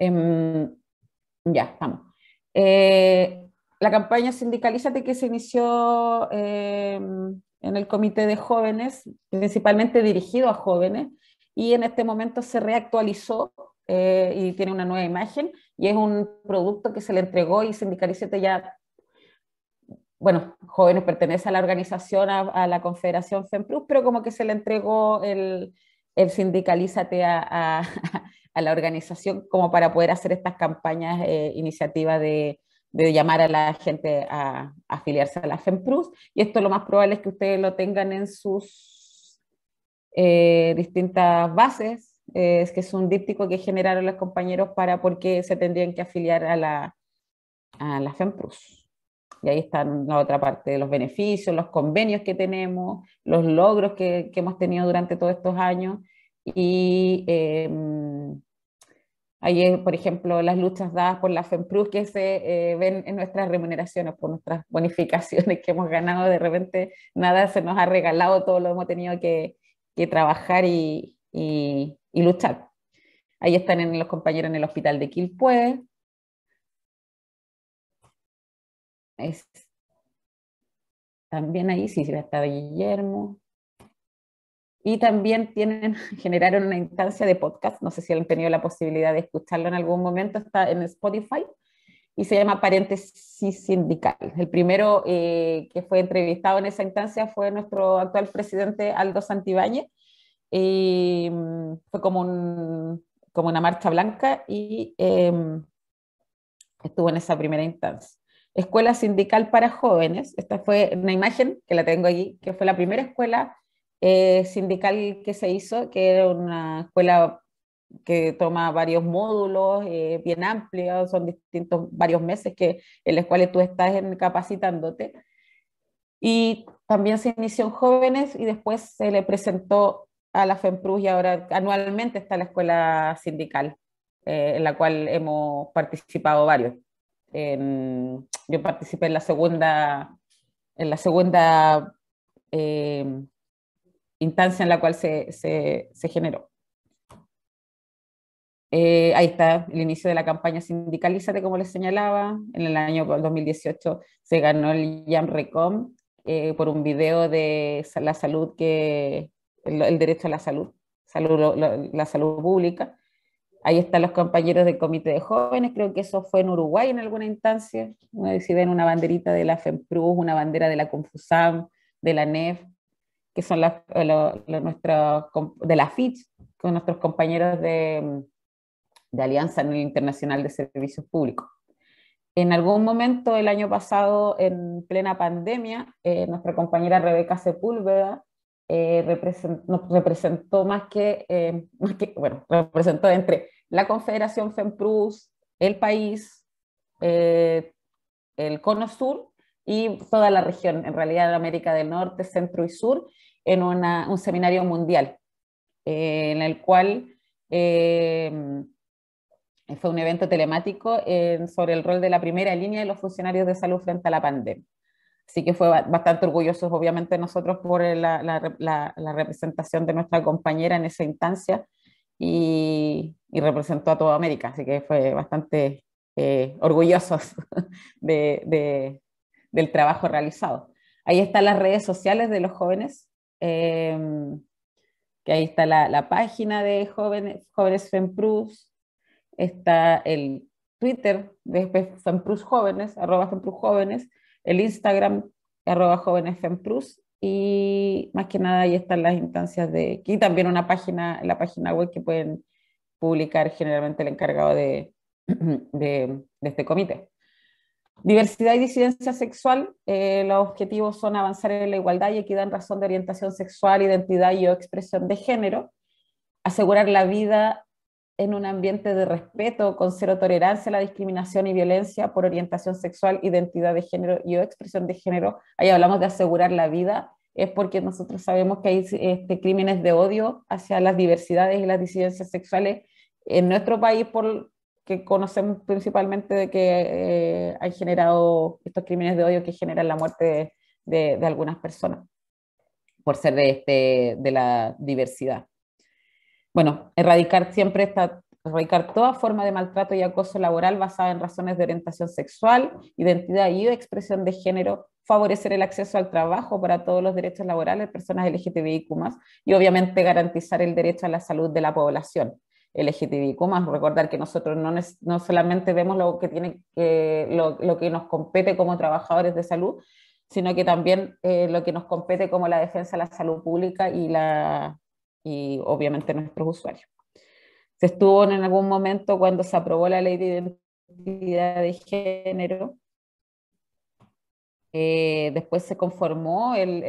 Em, ya, estamos. Eh, la campaña Sindicalízate que se inició eh, en el Comité de Jóvenes, principalmente dirigido a jóvenes, y en este momento se reactualizó eh, y tiene una nueva imagen, y es un producto que se le entregó y Sindicalízate ya, bueno, jóvenes pertenece a la organización, a, la Confederación FEMPRUS, pero como que se le entregó el, el Sindicalízate a, a a la organización como para poder hacer estas campañas, eh, iniciativas de, llamar a la gente a, afiliarse a la FEMPRUS. Y esto lo más probable es que ustedes lo tengan en sus eh, distintas bases, eh, es que es un díptico que generaron los compañeros para por qué se tendrían que afiliar a la, a FEMPRUS. Y ahí está la otra parte de los beneficios, los convenios que tenemos, los logros que hemos tenido durante todos estos años y em, ahí eh, por ejemplo, las luchas dadas por la FEMPRUS que se eh, ven en nuestras remuneraciones, por nuestras bonificaciones que hemos ganado. De repente, nada se nos ha regalado, todo lo hemos tenido que, trabajar y, luchar. Ahí están los compañeros en el hospital de Quilpue también ahí sí, sí está Guillermo. Y también tienen, generaron una instancia de podcast, no sé si han tenido la posibilidad de escucharlo en algún momento, está en Spotify y se llama Paréntesis Sindical. El primero eh, que fue entrevistado en esa instancia fue nuestro actual presidente Aldo Santibáñez. Mm, fue como, como una marcha blanca y em, estuvo en esa primera instancia. Escuela Sindical para Jóvenes, esta fue una imagen que la tengo allí, que fue la primera escuela eh, sindical que se hizo, que era una escuela que toma varios módulos, eh, bien amplios, son distintos varios meses que, en los cuales tú estás capacitándote. Y también se inició en jóvenes y después se le presentó a la FEMPRUS y ahora anualmente está la escuela sindical, eh, en la cual hemos participado varios. yo participé en la segunda, en la segunda instancia en la cual se, se, generó. Eh, ahí está el inicio de la campaña Sindicalízate, como les señalaba. En el año 2018 se ganó el IAMRECOM eh, por un video de la salud que, el, derecho a la salud, salud la salud pública. Ahí están los compañeros del Comité de Jóvenes, creo que eso fue en Uruguay en alguna instancia. Si ven una banderita de la FEMPRUS, una bandera de la CONFUSAM, de la NEF, que son las, eh, de la FIT con nuestros compañeros de, mm, de Alianza Internacional de Servicios Públicos. En algún momento el año pasado, en plena pandemia, eh, nuestra compañera Rebeca Sepúlveda eh, nos representó más que, más que, bueno, representó entre la Confederación FEMPRUS, el país, el Cono Sur y toda la región, en realidad América del Norte, Centro y Sur, en una, un seminario mundial, eh, en el cual em, fue un evento telemático sobre el rol de la primera línea de los funcionarios de salud frente a la pandemia. Así que fue bastante orgullosos, obviamente, nosotros por eh, la, la, representación de nuestra compañera en esa instancia y, representó a toda América. Así que fue bastante eh, orgullosos de, del trabajo realizado. Ahí están las redes sociales de los jóvenes, Em, que ahí está la, página de Jóvenes, jóvenes FEMPRUS, está el Twitter de FEMPRUS Jóvenes, arroba FEMPRUS Jóvenes, el Instagram, arroba Jóvenes FEMPRUS, y más que nada ahí están las instancias de, y también una página, la página web que pueden publicar generalmente el encargado de, de este comité. Diversidad y disidencia sexual, eh, los objetivos son avanzar en la igualdad y equidad en razón de orientación sexual, identidad y o expresión de género, asegurar la vida en un ambiente de respeto con cero tolerancia a la discriminación y violencia por orientación sexual, identidad de género y o expresión de género. Ahí hablamos de asegurar la vida, es porque nosotros sabemos que hay este, crímenes de odio hacia las diversidades y las disidencias sexuales en nuestro país por, que conocemos principalmente de que eh, han generado estos crímenes de odio que generan la muerte de, algunas personas por ser este, de, la diversidad. Bueno, erradicar siempre esta, erradicar toda forma de maltrato y acoso laboral basada en razones de orientación sexual, identidad y expresión de género, favorecer el acceso al trabajo para todos los derechos laborales de personas LGTBIQ+, y obviamente garantizar el derecho a la salud de la población más recordar que nosotros no, no solamente vemos lo que, tiene que, lo, que nos compete como trabajadores de salud, sino que también eh, lo que nos compete como la defensa de la salud pública y, la, y obviamente nuestros usuarios. Se estuvo en algún momento cuando se aprobó la ley de identidad de género, eh, después se conformó el,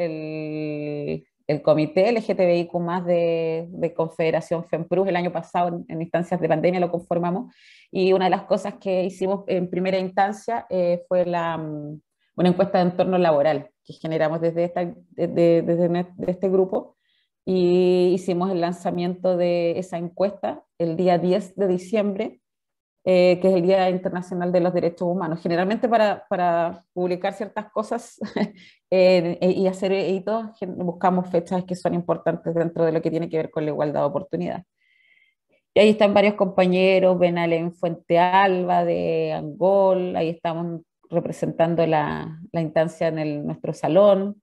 el comité LGTBIQ de, de Confederación FEMPRUS el año pasado en, instancias de pandemia lo conformamos y una de las cosas que hicimos en primera instancia eh, fue la, mm, una encuesta de entorno laboral que generamos desde, esta, desde este grupo y hicimos el lanzamiento de esa encuesta el día 10 de diciembre eh, que es el Día Internacional de los Derechos Humanos. Generalmente para, publicar ciertas cosas eh, eh, y hacer editos, buscamos fechas que son importantes dentro de lo que tiene que ver con la igualdad de oportunidad Y ahí están varios compañeros, Benalén Fuente Alba de Angol, ahí estamos representando la, la instancia en el, nuestro salón,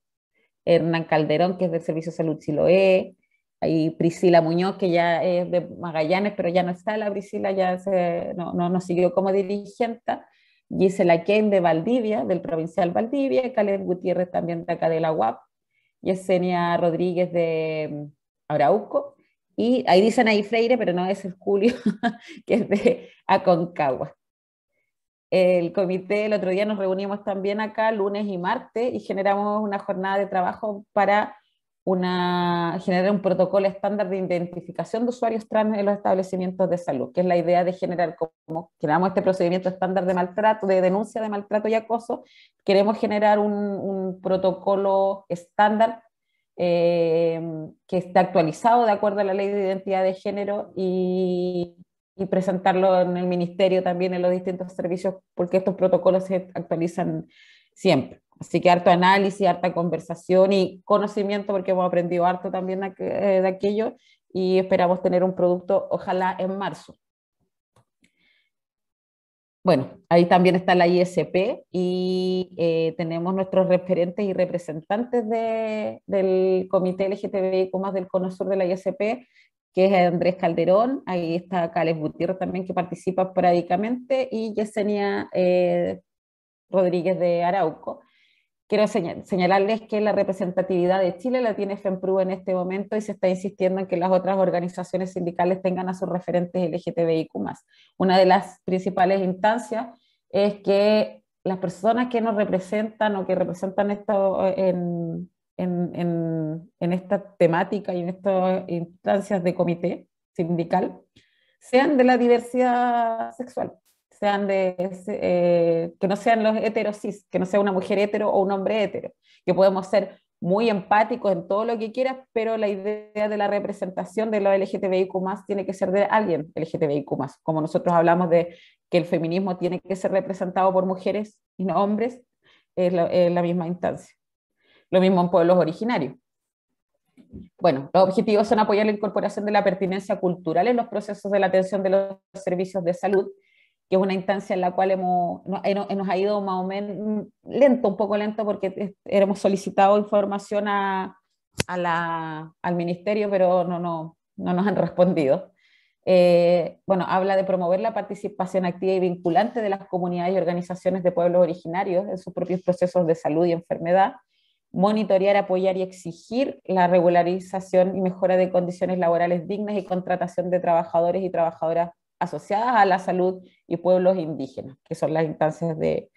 Hernán Calderón, que es del Servicio Salud Chiloé, hay Priscila Muñoz, que ya es de Magallanes, pero ya no está, la Priscila ya se, no, no, siguió como dirigente. Gisela Ken de Valdivia, del provincial Valdivia, Caleb Gutiérrez también de acá de la UAP, Yesenia Rodríguez de mm, Arauco, y ahí dicen ahí Freire, pero no es el Julio, que es de Aconcagua. El comité, el otro día nos reunimos también acá, lunes y martes, y generamos una jornada de trabajo para una, generar un protocolo estándar de identificación de usuarios trans en los establecimientos de salud, que es la idea de generar, como generamos este procedimiento estándar de maltrato, de denuncia de maltrato y acoso, queremos generar un, protocolo estándar eh, que esté actualizado de acuerdo a la ley de identidad de género y presentarlo en el ministerio también en los distintos servicios, porque estos protocolos se actualizan siempre. Así que harto análisis, harta conversación y conocimiento, porque hemos aprendido harto también eh, de aquello y esperamos tener un producto, ojalá, en marzo. Bueno, ahí también está la ISP y eh, tenemos nuestros referentes y representantes del Comité LGTBIQ del Cono de la ISP, que es Andrés Calderón, ahí está Cales Gutiérrez también que participa esporádicamente y Yesenia eh, Rodríguez de Arauco. Quiero señalarles que la representatividad de Chile la tiene FEMPRU en este momento y se está insistiendo en que las otras organizaciones sindicales tengan a sus referentes LGTBIQ+. Una de las principales instancias es que las personas que nos representan o que representan esto eh, en esta temática y en estas instancias de comité sindical sean de la diversidad sexual. Eh, que no sean los heterosis, que no sea una mujer hetero o un hombre hetero, que podemos ser muy empáticos en todo lo que quieras, pero la idea de la representación de los LGTBIQ tiene que ser de alguien LGTBIQ como nosotros hablamos de que el feminismo tiene que ser representado por mujeres y no hombres, es la, la misma instancia. Lo mismo en pueblos originarios. Bueno, los objetivos son apoyar la incorporación de la pertinencia cultural en los procesos de la atención de los servicios de salud que es una instancia en la cual hemos, eh, nos ha ido más o menos mm, lento, un poco lento, porque hemos solicitado información a, al ministerio, pero no, no, no nos han respondido. Eh, bueno, habla de promover la participación activa y vinculante de las comunidades y organizaciones de pueblos originarios en sus propios procesos de salud y enfermedad, monitorear, apoyar y exigir la regularización y mejora de condiciones laborales dignas y contratación de trabajadores y trabajadoras asociadas a la salud y pueblos indígenas, que son las instancias de,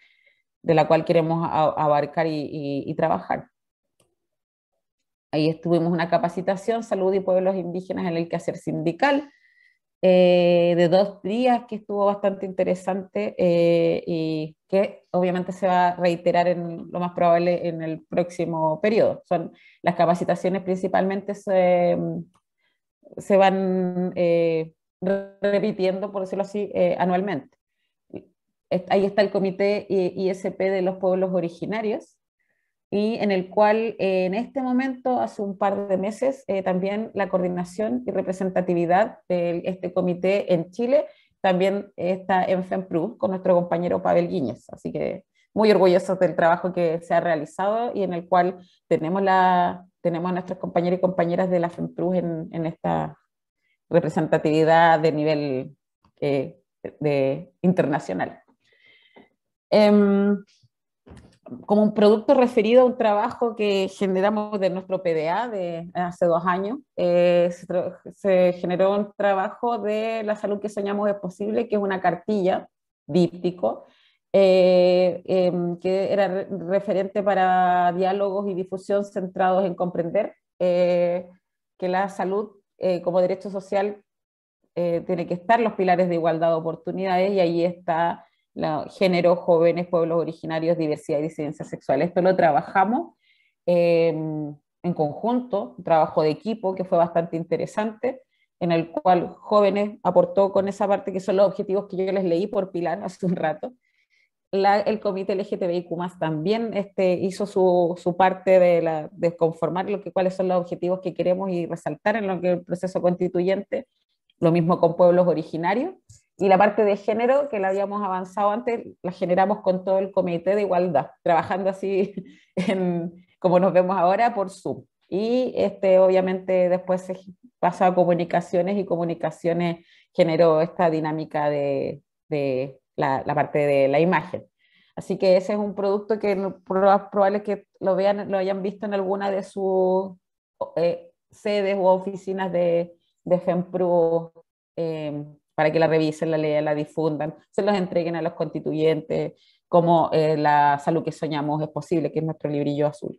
de la cual queremos abarcar y, trabajar. Ahí estuvimos una capacitación, salud y pueblos indígenas en el quehacer sindical, eh, de dos días que estuvo bastante interesante eh, y que obviamente se va a reiterar en lo más probable en el próximo periodo. Son las capacitaciones principalmente se, se van eh, repitiendo, por decirlo así, eh, anualmente. Ahí está el Comité eh, ISP de los Pueblos Originarios, y en el cual eh, en este momento, hace un par de meses, también la coordinación y representatividad de este comité en Chile también está en FEMPRU con nuestro compañero Pavel Guíñez. Así que muy orgullosos del trabajo que se ha realizado y en el cual tenemos, la, tenemos a nuestros compañeros y compañeras de la FEMPRU en, en, esta, representatividad de nivel eh, de, internacional. Em, como un producto referido a un trabajo que generamos de nuestro PDA de hace dos años, eh, se, generó un trabajo de la salud que soñamos es posible, que es una cartilla díptico, eh, em, que era referente para diálogos y difusión centrados en comprender que la salud eh, como derecho social eh, tiene que estar los pilares de igualdad de oportunidades y ahí está la, género, jóvenes, pueblos originarios, diversidad y disidencia sexual. Esto lo trabajamos em, en conjunto, un trabajo de equipo que fue bastante interesante, en el cual jóvenes aportó con esa parte que son los objetivos que yo les leí por Pilar hace un rato, el comité LGTBIQ también este, hizo su, parte de, conformar lo que, cuáles son los objetivos que queremos y resaltar en lo que el proceso constituyente, lo mismo con pueblos originarios. Y la parte de género, que la habíamos avanzado antes, la generamos con todo el comité de igualdad, trabajando así como nos vemos ahora por Zoom. Y este, obviamente después se pasó a comunicaciones y comunicaciones generó esta dinámica de la, parte de la imagen. Así que ese es un producto que probable que lo, vean, lo hayan visto en alguna de sus eh, sedes o oficinas de, de em, para que la revisen, la lean, la difundan, se los entreguen a los constituyentes, como eh, la salud que soñamos es posible, que es nuestro librillo azul.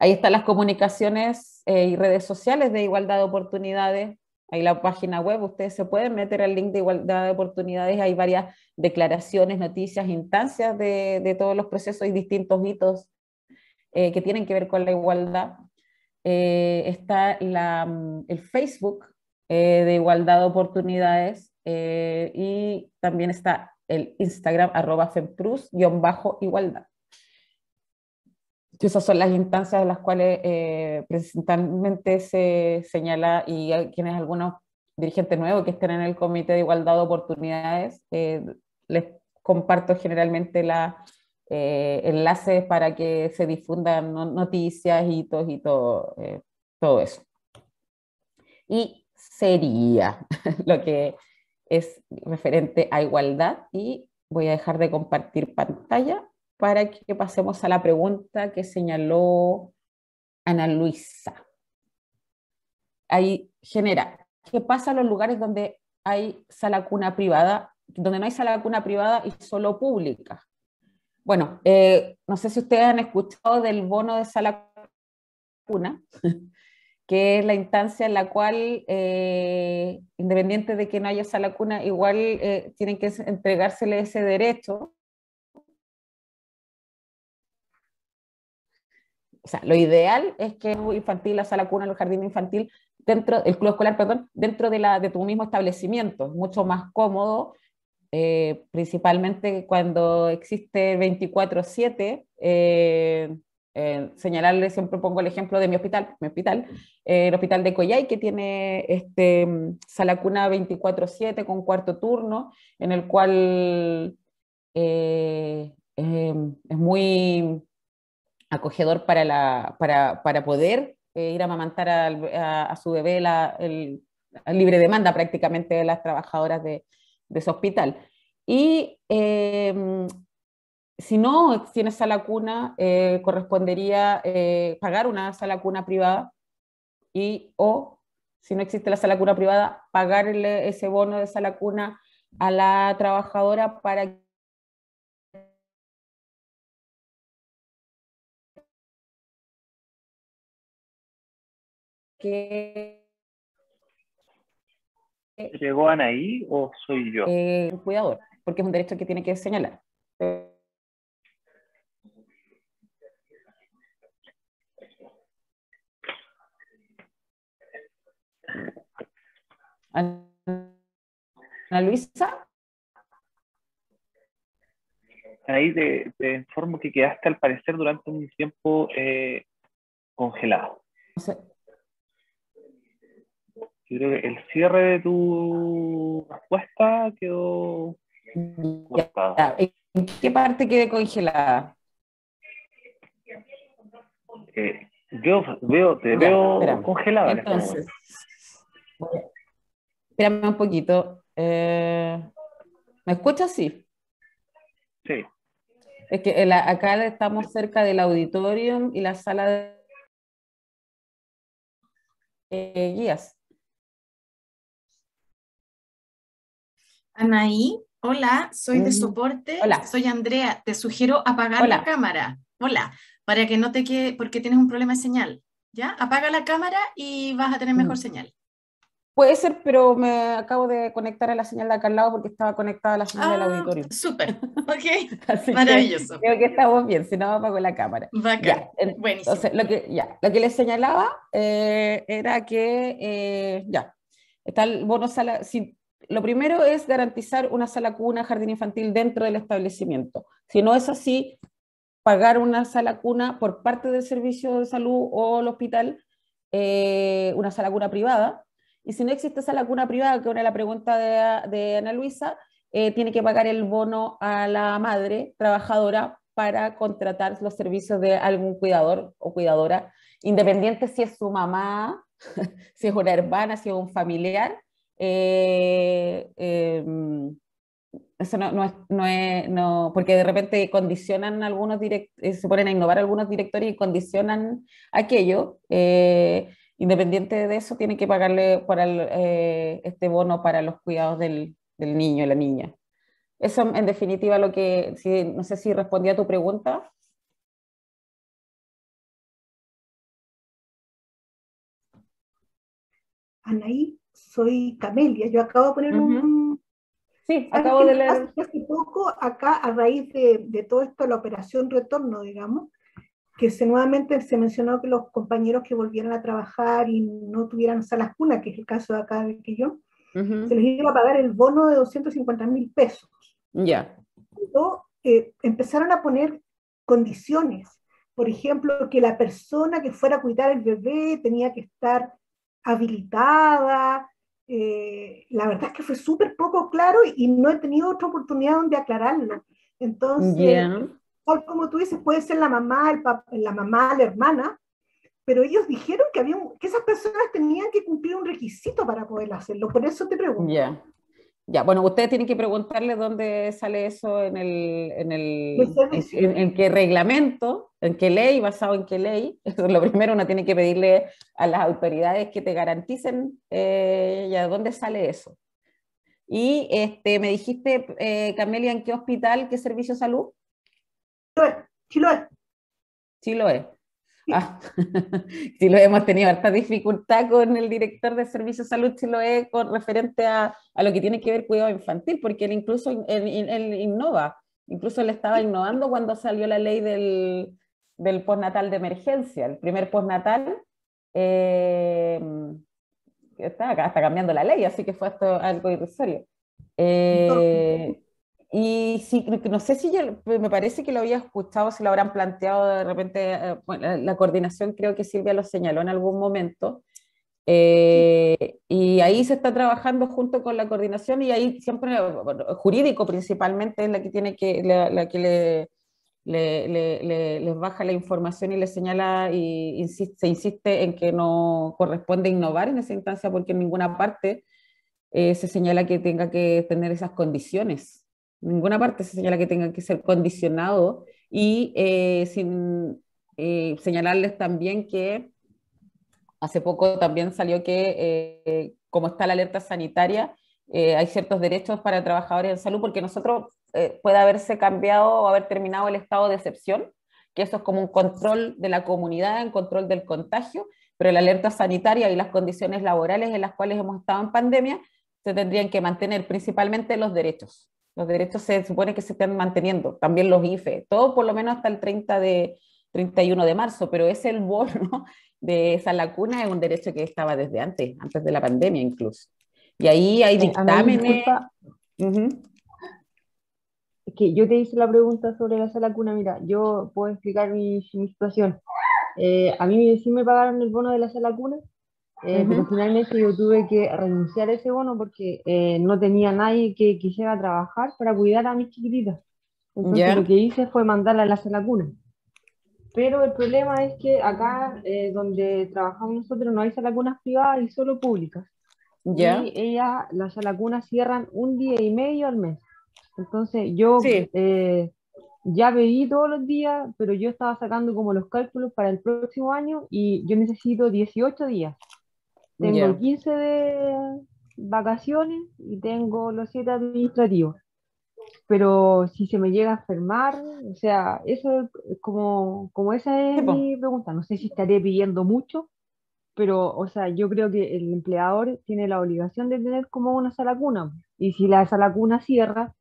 Ahí están las comunicaciones eh, y redes sociales de igualdad de oportunidades. Ahí la página web, ustedes se pueden meter al link de igualdad de oportunidades, hay varias declaraciones, noticias, instancias de, todos los procesos y distintos hitos eh, que tienen que ver con la igualdad. Eh, está mm, el Facebook eh, de igualdad de oportunidades y también está el Instagram arroba femprus-igualdad esas son las instancias de las cuales eh, se señala y quienes algunos dirigentes nuevos que estén en el Comité de Igualdad de Oportunidades, eh, les comparto generalmente los eh, enlaces para que se difundan noticias, y todo, eh, todo eso. Y sería lo que es referente a igualdad y voy a dejar de compartir pantalla para que pasemos a la pregunta que señaló Ana Luisa. Ahí genera, ¿qué pasa en los lugares donde hay sala cuna privada, donde no hay sala cuna privada y solo pública? Bueno, eh, no sé si ustedes han escuchado del bono de sala cuna, que es la instancia en la cual, eh, independiente de que no haya sala cuna, igual eh, tienen que entregársele ese derecho o sea, lo ideal es que infantil, la sala cuna, el jardín infantil, dentro, el club escolar, perdón, dentro de, la, de tu mismo establecimiento, es mucho más cómodo, eh, principalmente cuando existe 24-7, eh, eh, señalarle, siempre pongo el ejemplo de mi hospital, mi hospital, el hospital de Coyay, que tiene este, sala cuna 24-7 con cuarto turno, en el cual es muy acogedor para, la, para, para poder eh, ir a amamantar a, su bebé la libre demanda prácticamente de las trabajadoras de, de hospital. Y em, si no tiene esa cuna, eh, correspondería eh, pagar una sala cuna privada y o si no existe la sala cuna privada, pagarle ese bono de sala cuna a la trabajadora para que, ¿Llegó Anaí o soy yo? Un eh, cuidador, porque es un derecho que tiene que señalar.
Ana
Luisa.
Ahí te, informo que quedaste al parecer durante un tiempo eh, congelado creo que el
cierre de tu
respuesta quedó ¿En qué parte quedó congelada?
Eh, yo veo, te
veo congelada. Este Entonces, espérame un poquito. Eh, ¿Me escuchas? Sí. Sí. Es que eh, acá estamos cerca del auditorium y la sala
de guías.
Anaí, hola, soy de soporte. Hola. Soy Andrea. Te sugiero apagar la cámara. Hola, para que no te quede, porque tienes un problema de señal. ¿Ya? Apaga la cámara y vas a tener mejor mm. señal. Puede ser, pero me acabo de conectar a la señal de acá al lado porque estaba conectada a la señal del ah, auditorio. Súper, ok. Así Maravilloso. creo que estamos bien, si no apago la cámara. Bacán. Ya, Buenísimo. Entonces, lo que, ya, lo que les señalaba eh, era que, eh, ya, está el bono sala, si lo primero es garantizar una sala cuna, jardín infantil dentro del establecimiento. Si no es así, pagar una sala cuna por parte del servicio de salud o el hospital, eh, una sala cuna privada. Y si no existe sala cuna privada, que era la pregunta de, Ana Luisa, eh, tiene que pagar el bono a la madre trabajadora para contratar los servicios de algún cuidador o cuidadora, independiente si es su mamá, si es una hermana, si es un familiar, eh, em, eso no, es, porque de repente condicionan algunos directores, eh, se ponen a innovar algunos directores y condicionan aquello. Eh, independiente de eso, tienen que pagarle para este bono para los cuidados del, niño y la niña. Eso en definitiva lo que, no sé si respondí a tu
pregunta. Anaí, soy Camelia. Yo acabo de poner
un... Sí, acabo de leer. Hace, poco, acá, a raíz de, de, todo esto, la operación retorno, digamos, que se, nuevamente se mencionó que los compañeros que volvieran a trabajar y no tuvieran salas cuna, que es el caso de acá de que yo, se les iba a pagar el bono de 250 mil pesos. Ya. Yeah. empezaron a poner condiciones. Por ejemplo, que la persona que fuera a cuidar el bebé tenía que estar habilitada, eh, la verdad es que fue súper poco claro y no he tenido otra oportunidad donde aclararlo. Entonces, tal como tú dices, puede ser la mamá, el la mamá, la hermana, pero ellos dijeron que, había, que esas personas tenían que cumplir un requisito para poder hacerlo. Por eso te pregunto.
Ya, bueno, ustedes tienen que preguntarle dónde sale eso en el, en el en, qué reglamento, en qué ley, basado en qué ley. Eso es lo primero, uno tiene que pedirle a las autoridades que te garanticen eh, ya dónde sale eso. Y este, me dijiste, eh, Camelia, ¿en qué hospital, qué servicio de salud? Chiloé. lo es. Ah, sí, lo hemos tenido esta dificultad con el director de Servicios de Salud Chiloé con referente a, lo que tiene que ver cuidado infantil, porque él incluso él, innova, incluso él estaba innovando cuando salió la ley del, del postnatal de emergencia, el primer postnatal. Eh, está, acá, está cambiando la ley, así que fue esto algo irrisorio. Eh, y sí, no sé si me parece que lo había escuchado, si lo habrán planteado de repente, eh, la coordinación creo que Silvia lo señaló en algún momento, eh, y ahí se está trabajando junto con la coordinación y ahí siempre, jurídico principalmente, es la que tiene que, la, que le, les baja la información y les señala y se insiste en que no corresponde innovar en esa instancia porque en ninguna parte eh, se señala que tenga que tener esas condiciones ninguna parte se señala que tengan que ser condicionado y eh, sin eh, señalarles también que hace poco también salió que eh, como está la alerta sanitaria, hay ciertos derechos para trabajadores en salud porque nosotros puede haberse cambiado o haber terminado el estado de excepción, que eso es como un control de la comunidad, un control del contagio, pero la alerta sanitaria y las condiciones laborales en las cuales hemos estado en pandemia se tendrían que mantener principalmente los derechos. Los derechos se supone que se están manteniendo, también los IFE, todo por lo menos hasta el 30 de, 31 de marzo, pero es el bono de esa lacuna, es un derecho que estaba desde antes, antes de la pandemia incluso. Y ahí hay dictámenes.
Es que yo te hice la pregunta sobre sala cuna mira, yo puedo explicar mi, situación. Eh, a mí sí me pagaron el bono de la sala cuna, eh, pero finalmente yo tuve que renunciar a ese bono porque eh, no tenía nadie que quisiera trabajar para cuidar a mis chiquititas. Entonces lo que hice fue mandarla a la cuna. Pero el problema es que acá eh, donde trabajamos nosotros no hay salacunas privadas y solo públicas. Y ellas, las salacunas cierran un día y medio al mes. Entonces yo ya pedí todos los días, pero yo estaba sacando como los cálculos para el próximo año y yo necesito 18 días tengo 15 de vacaciones y tengo los 7 administrativos. Pero si se me llega a enfermar, o sea, eso como, como esa es mi pregunta. No sé si estaré pidiendo mucho, pero, o sea, yo creo que el empleador tiene la obligación de tener como una sala cuna. Y si la sala cuna cierra,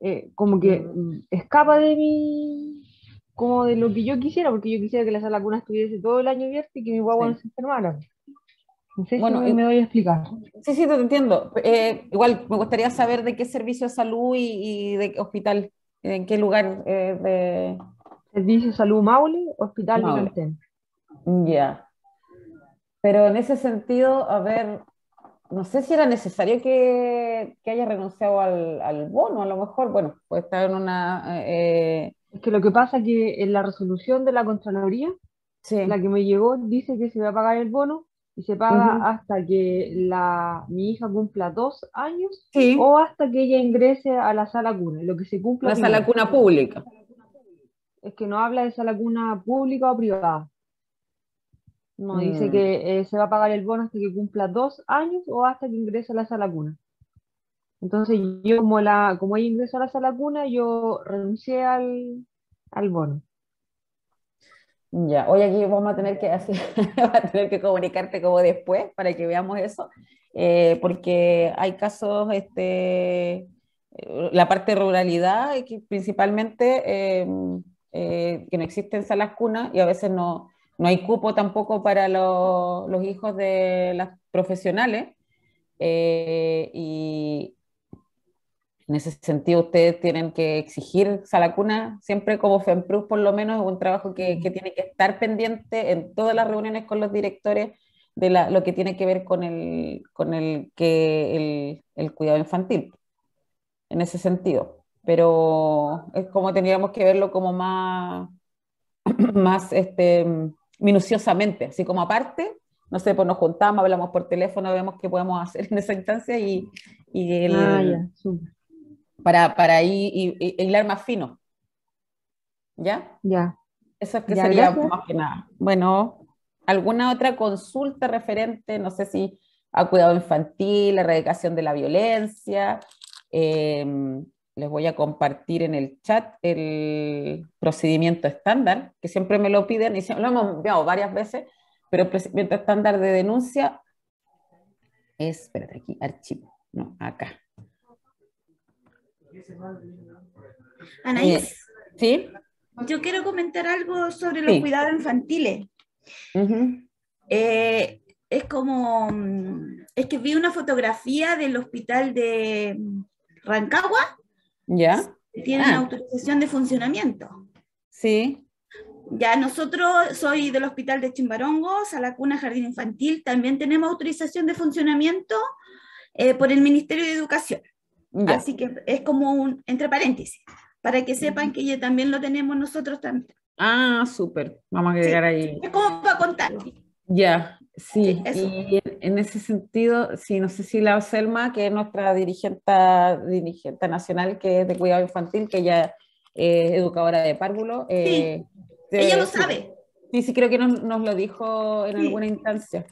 eh, como que mm. escapa de mi, como de lo que yo quisiera, porque yo quisiera que la sala cuna estuviese todo el año abierta y que mi guagua no se enfermara. No bueno, eh, me, voy a explicar.
Sí, sí, te entiendo. Eh, igual me gustaría saber de qué servicio de salud y, de qué hospital, en qué lugar eh, de...
Servicio de Salud Maule, Hospital Maule. Ya.
Pero en ese sentido, a ver, no sé si era necesario que, haya renunciado al, bono, a lo mejor, bueno, puede estar en una... Es que lo que
pasa es que en la resolución de la Contraloría, la que me llegó, dice que se va a pagar el bono, y se paga hasta que mi hija cumpla dos años o hasta que ella ingrese a la sala cuna, lo que se cumpla. La sala cuna pública. Es que no habla de sala cuna pública o privada. No, mm. dice que eh, se va a pagar el bono hasta que cumpla dos años o hasta que ingrese a la sala cuna. Entonces yo como, la, como ella ingresa a la sala cuna, yo renuncié al
bono. Ya, hoy aquí vamos a tener que hacer, que comunicarte como después para que veamos eso, eh, porque hay casos, este, eh, la parte ruralidad, que principalmente em, eh, que no existen salas cunas y a veces no, hay cupo tampoco para los hijos de las profesionales. y, en ese sentido, ustedes tienen que exigir Salacuna, siempre como FEMPRUS por lo menos, es un trabajo que, que, tiene que estar pendiente en todas las reuniones con los directores de la, lo que tiene que ver con el, con el, que, el, el cuidado infantil, en ese sentido. Pero es como tendríamos que verlo como más, más este, minuciosamente, así como aparte, no sé, pues nos juntamos, hablamos por teléfono, vemos qué podemos hacer en esa instancia y, ah, para, para y hilar más fino. ¿Ya? Ya. Eso es que sería más que nada. Bueno, ¿alguna otra consulta referente, no sé si a cuidado infantil, erradicación de la violencia? Em, les voy a compartir en el chat el procedimiento estándar, que siempre me lo piden y lo hemos enviado varias veces, pero el procedimiento estándar de denuncia es, espérate aquí, archivo, no, acá. Anaís. Eh, sí. Yo quiero comentar algo sobre los cuidados infantiles. Eh, es como, mm, es que vi una fotografía del hospital de mm, Rancagua. Ya. tiene ah. autorización de funcionamiento. Sí. Ya nosotros, soy del hospital de Chimbarongo, cuna Jardín Infantil, también tenemos autorización de funcionamiento eh, por el Ministerio de Educación. Así que es como un, entre paréntesis, para que sepan que ya también lo tenemos nosotros también. Ah, súper. Vamos a llegar ahí. Es como para contar. Ya, sí. Y en, ese sentido, sí, no sé si la Selma, que es nuestra dirigente dirigenta nacional que es de cuidado infantil, que ella es educadora de párvulo. sí. Eh,
ella lo sabe.
Sí, sí, creo que nos, lo dijo en alguna instancia.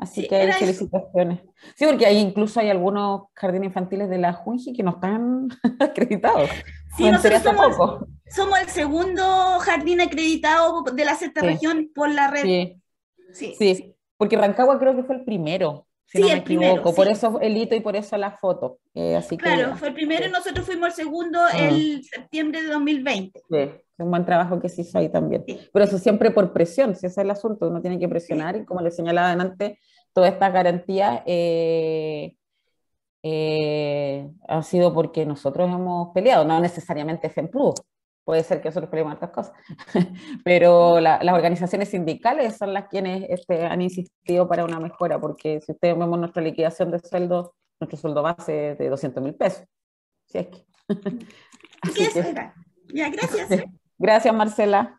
Así que hay felicitaciones. Sí, porque hay incluso hay algunos jardines infantiles de la Junji que no están acreditados. Sí, Me nosotros somos, poco. somos el segundo jardín acreditado de la sexta región por la red. Sí. sí. porque Rancagua creo que fue el primero. sí, el primero. Por eso el hito y por eso la foto. Eh, así claro, fue el primero y nosotros fuimos el segundo en ah. el septiembre de 2020. Sí un buen trabajo que se hizo ahí también. Pero eso siempre por presión, si ese es el asunto, uno tiene que presionar y como le señalaba antes, todas estas garantías eh, eh, han sido porque nosotros hemos peleado, no necesariamente FEMPLUS, puede ser que nosotros peleemos otras cosas, pero las organizaciones sindicales son las quienes este, han insistido para una mejora, porque si ustedes vemos nuestra liquidación de sueldo, nuestro sueldo base es de 200 mil pesos. Así es, Ya, gracias. ¿eh? Gracias, Marcela.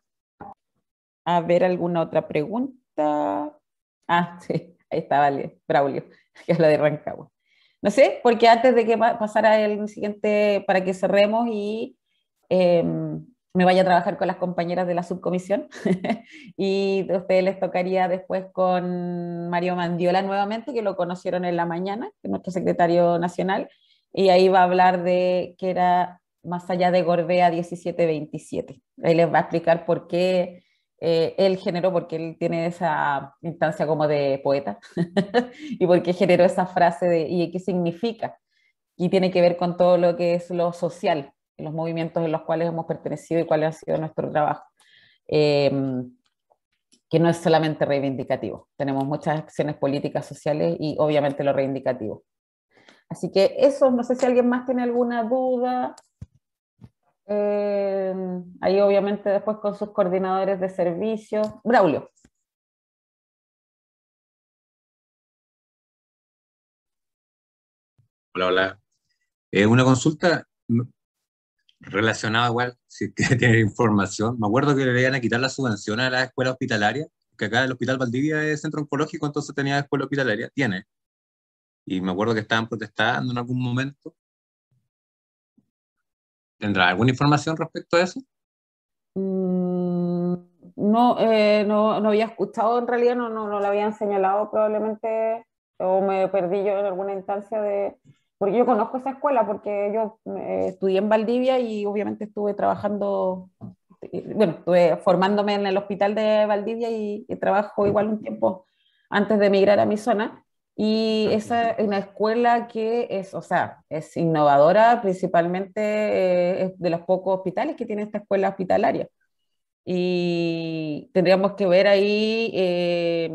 A ver, ¿alguna otra pregunta? Ah, sí estaba el Braulio, que es la de Rancagua. No sé, porque antes de que pasara el siguiente, para que cerremos y em, me vaya a trabajar con las compañeras de la subcomisión, y a ustedes les tocaría después con Mario Mandiola nuevamente, que lo conocieron en la mañana, nuestro secretario nacional, y ahí va a hablar de que era más allá de Gorbea 1727. Ahí les va a explicar por qué eh, él generó, porque él tiene esa instancia como de poeta, y porque generó esa frase de ¿y qué significa? Y tiene que ver con todo lo que es lo social, los movimientos en los cuales hemos pertenecido y cuál ha sido nuestro trabajo. Eh, que no es solamente reivindicativo. Tenemos muchas acciones políticas, sociales y obviamente lo reivindicativo. Así que eso, no sé si alguien más tiene alguna duda eh, ahí obviamente después con sus coordinadores de servicios. Braulio.
Hola, hola. Eh, una consulta relacionada igual, si tiene información.
Me acuerdo que le iban a quitar la subvención a la escuela hospitalaria, que acá el Hospital Valdivia es centro oncológico, entonces
tenía escuela hospitalaria, tiene. Y me acuerdo que estaban protestando en algún momento ¿Tendrá alguna información respecto a eso?
Mm, eh, no, no, había escuchado, en realidad no, no, no la habían señalado probablemente, o me perdí yo en alguna instancia de... Porque yo conozco esa escuela, porque yo eh, estudié en Valdivia y obviamente estuve trabajando, eh, bueno, estuve formándome en el hospital de Valdivia y, y trabajo igual un tiempo antes de emigrar a mi zona. Y esa es una escuela que es, o sea, es innovadora, principalmente eh, de los pocos hospitales que tiene esta escuela hospitalaria. Y tendríamos que ver ahí eh,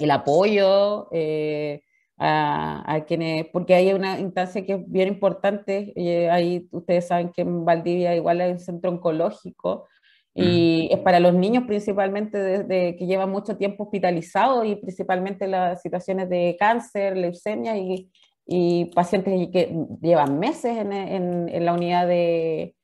el apoyo eh, a, a, quienes, porque hay una instancia que es bien importante, ahí ustedes saben que en Valdivia igual hay un centro oncológico, y es para los niños principalmente desde que llevan mucho tiempo hospitalizados y principalmente las situaciones de cáncer, leucemia y, y pacientes que llevan meses en, la unidad de,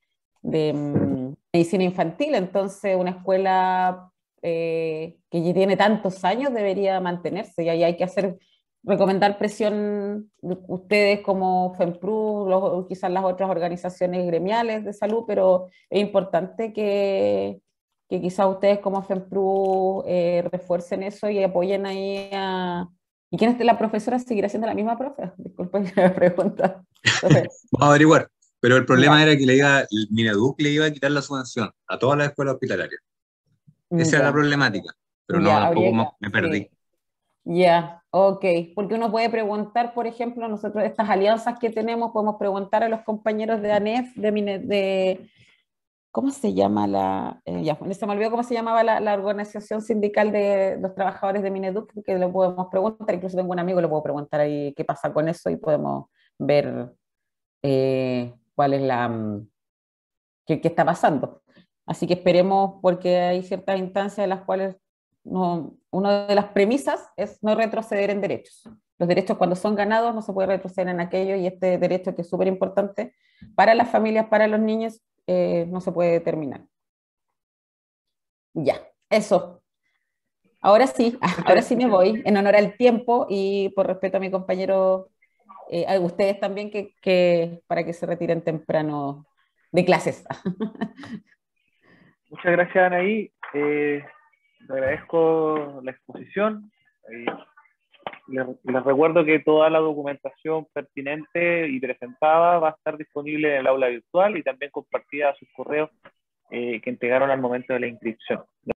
de, mm, medicina infantil. Entonces, una escuela eh, que que tiene tantos años debería mantenerse y ahí hay que hacer recomendar presión ustedes como FEMPRU, quizás las otras organizaciones gremiales de salud, pero es importante que, que quizás ustedes como FEMPRU eh, refuercen eso y apoyen ahí a... ¿Y quién es la profesora? ¿Seguirá siendo la misma profe? Disculpen la pregunta.
Vamos a averiguar. Pero el problema era que le iba, Mineduc le iba a quitar la subvención a todas las escuelas hospitalarias. Esa era la problemática. Pero no, tampoco me perdí.
Ya, ok. Porque uno puede preguntar, por ejemplo, nosotros estas alianzas que tenemos, podemos preguntar a los compañeros de ANEF, de, de ¿cómo se llama la? Eh, ya, se me olvidó cómo se llamaba la, organización sindical de los trabajadores de Mineduc, que lo podemos preguntar, incluso tengo un amigo, le puedo preguntar ahí qué pasa con eso y podemos ver eh, cuál es la, mm, qué, qué está pasando. Así que esperemos, porque hay ciertas instancias en las cuales no, una de las premisas es no retroceder en derechos. Los derechos cuando son ganados no se puede retroceder en aquello y este derecho que es súper importante para las familias, para los niños, eh, no se puede determinar. Ya, eso. Ahora sí, ahora sí me voy, en honor al tiempo y por respeto a mi compañero, eh, a ustedes también, que, para que se retiren temprano de clases.
Muchas gracias, Anaí. Eh, agradezco la exposición. Eh,
les, recuerdo que toda la documentación pertinente y presentada
va a estar disponible en el aula virtual y también compartida a sus correos eh, que entregaron al momento de la inscripción.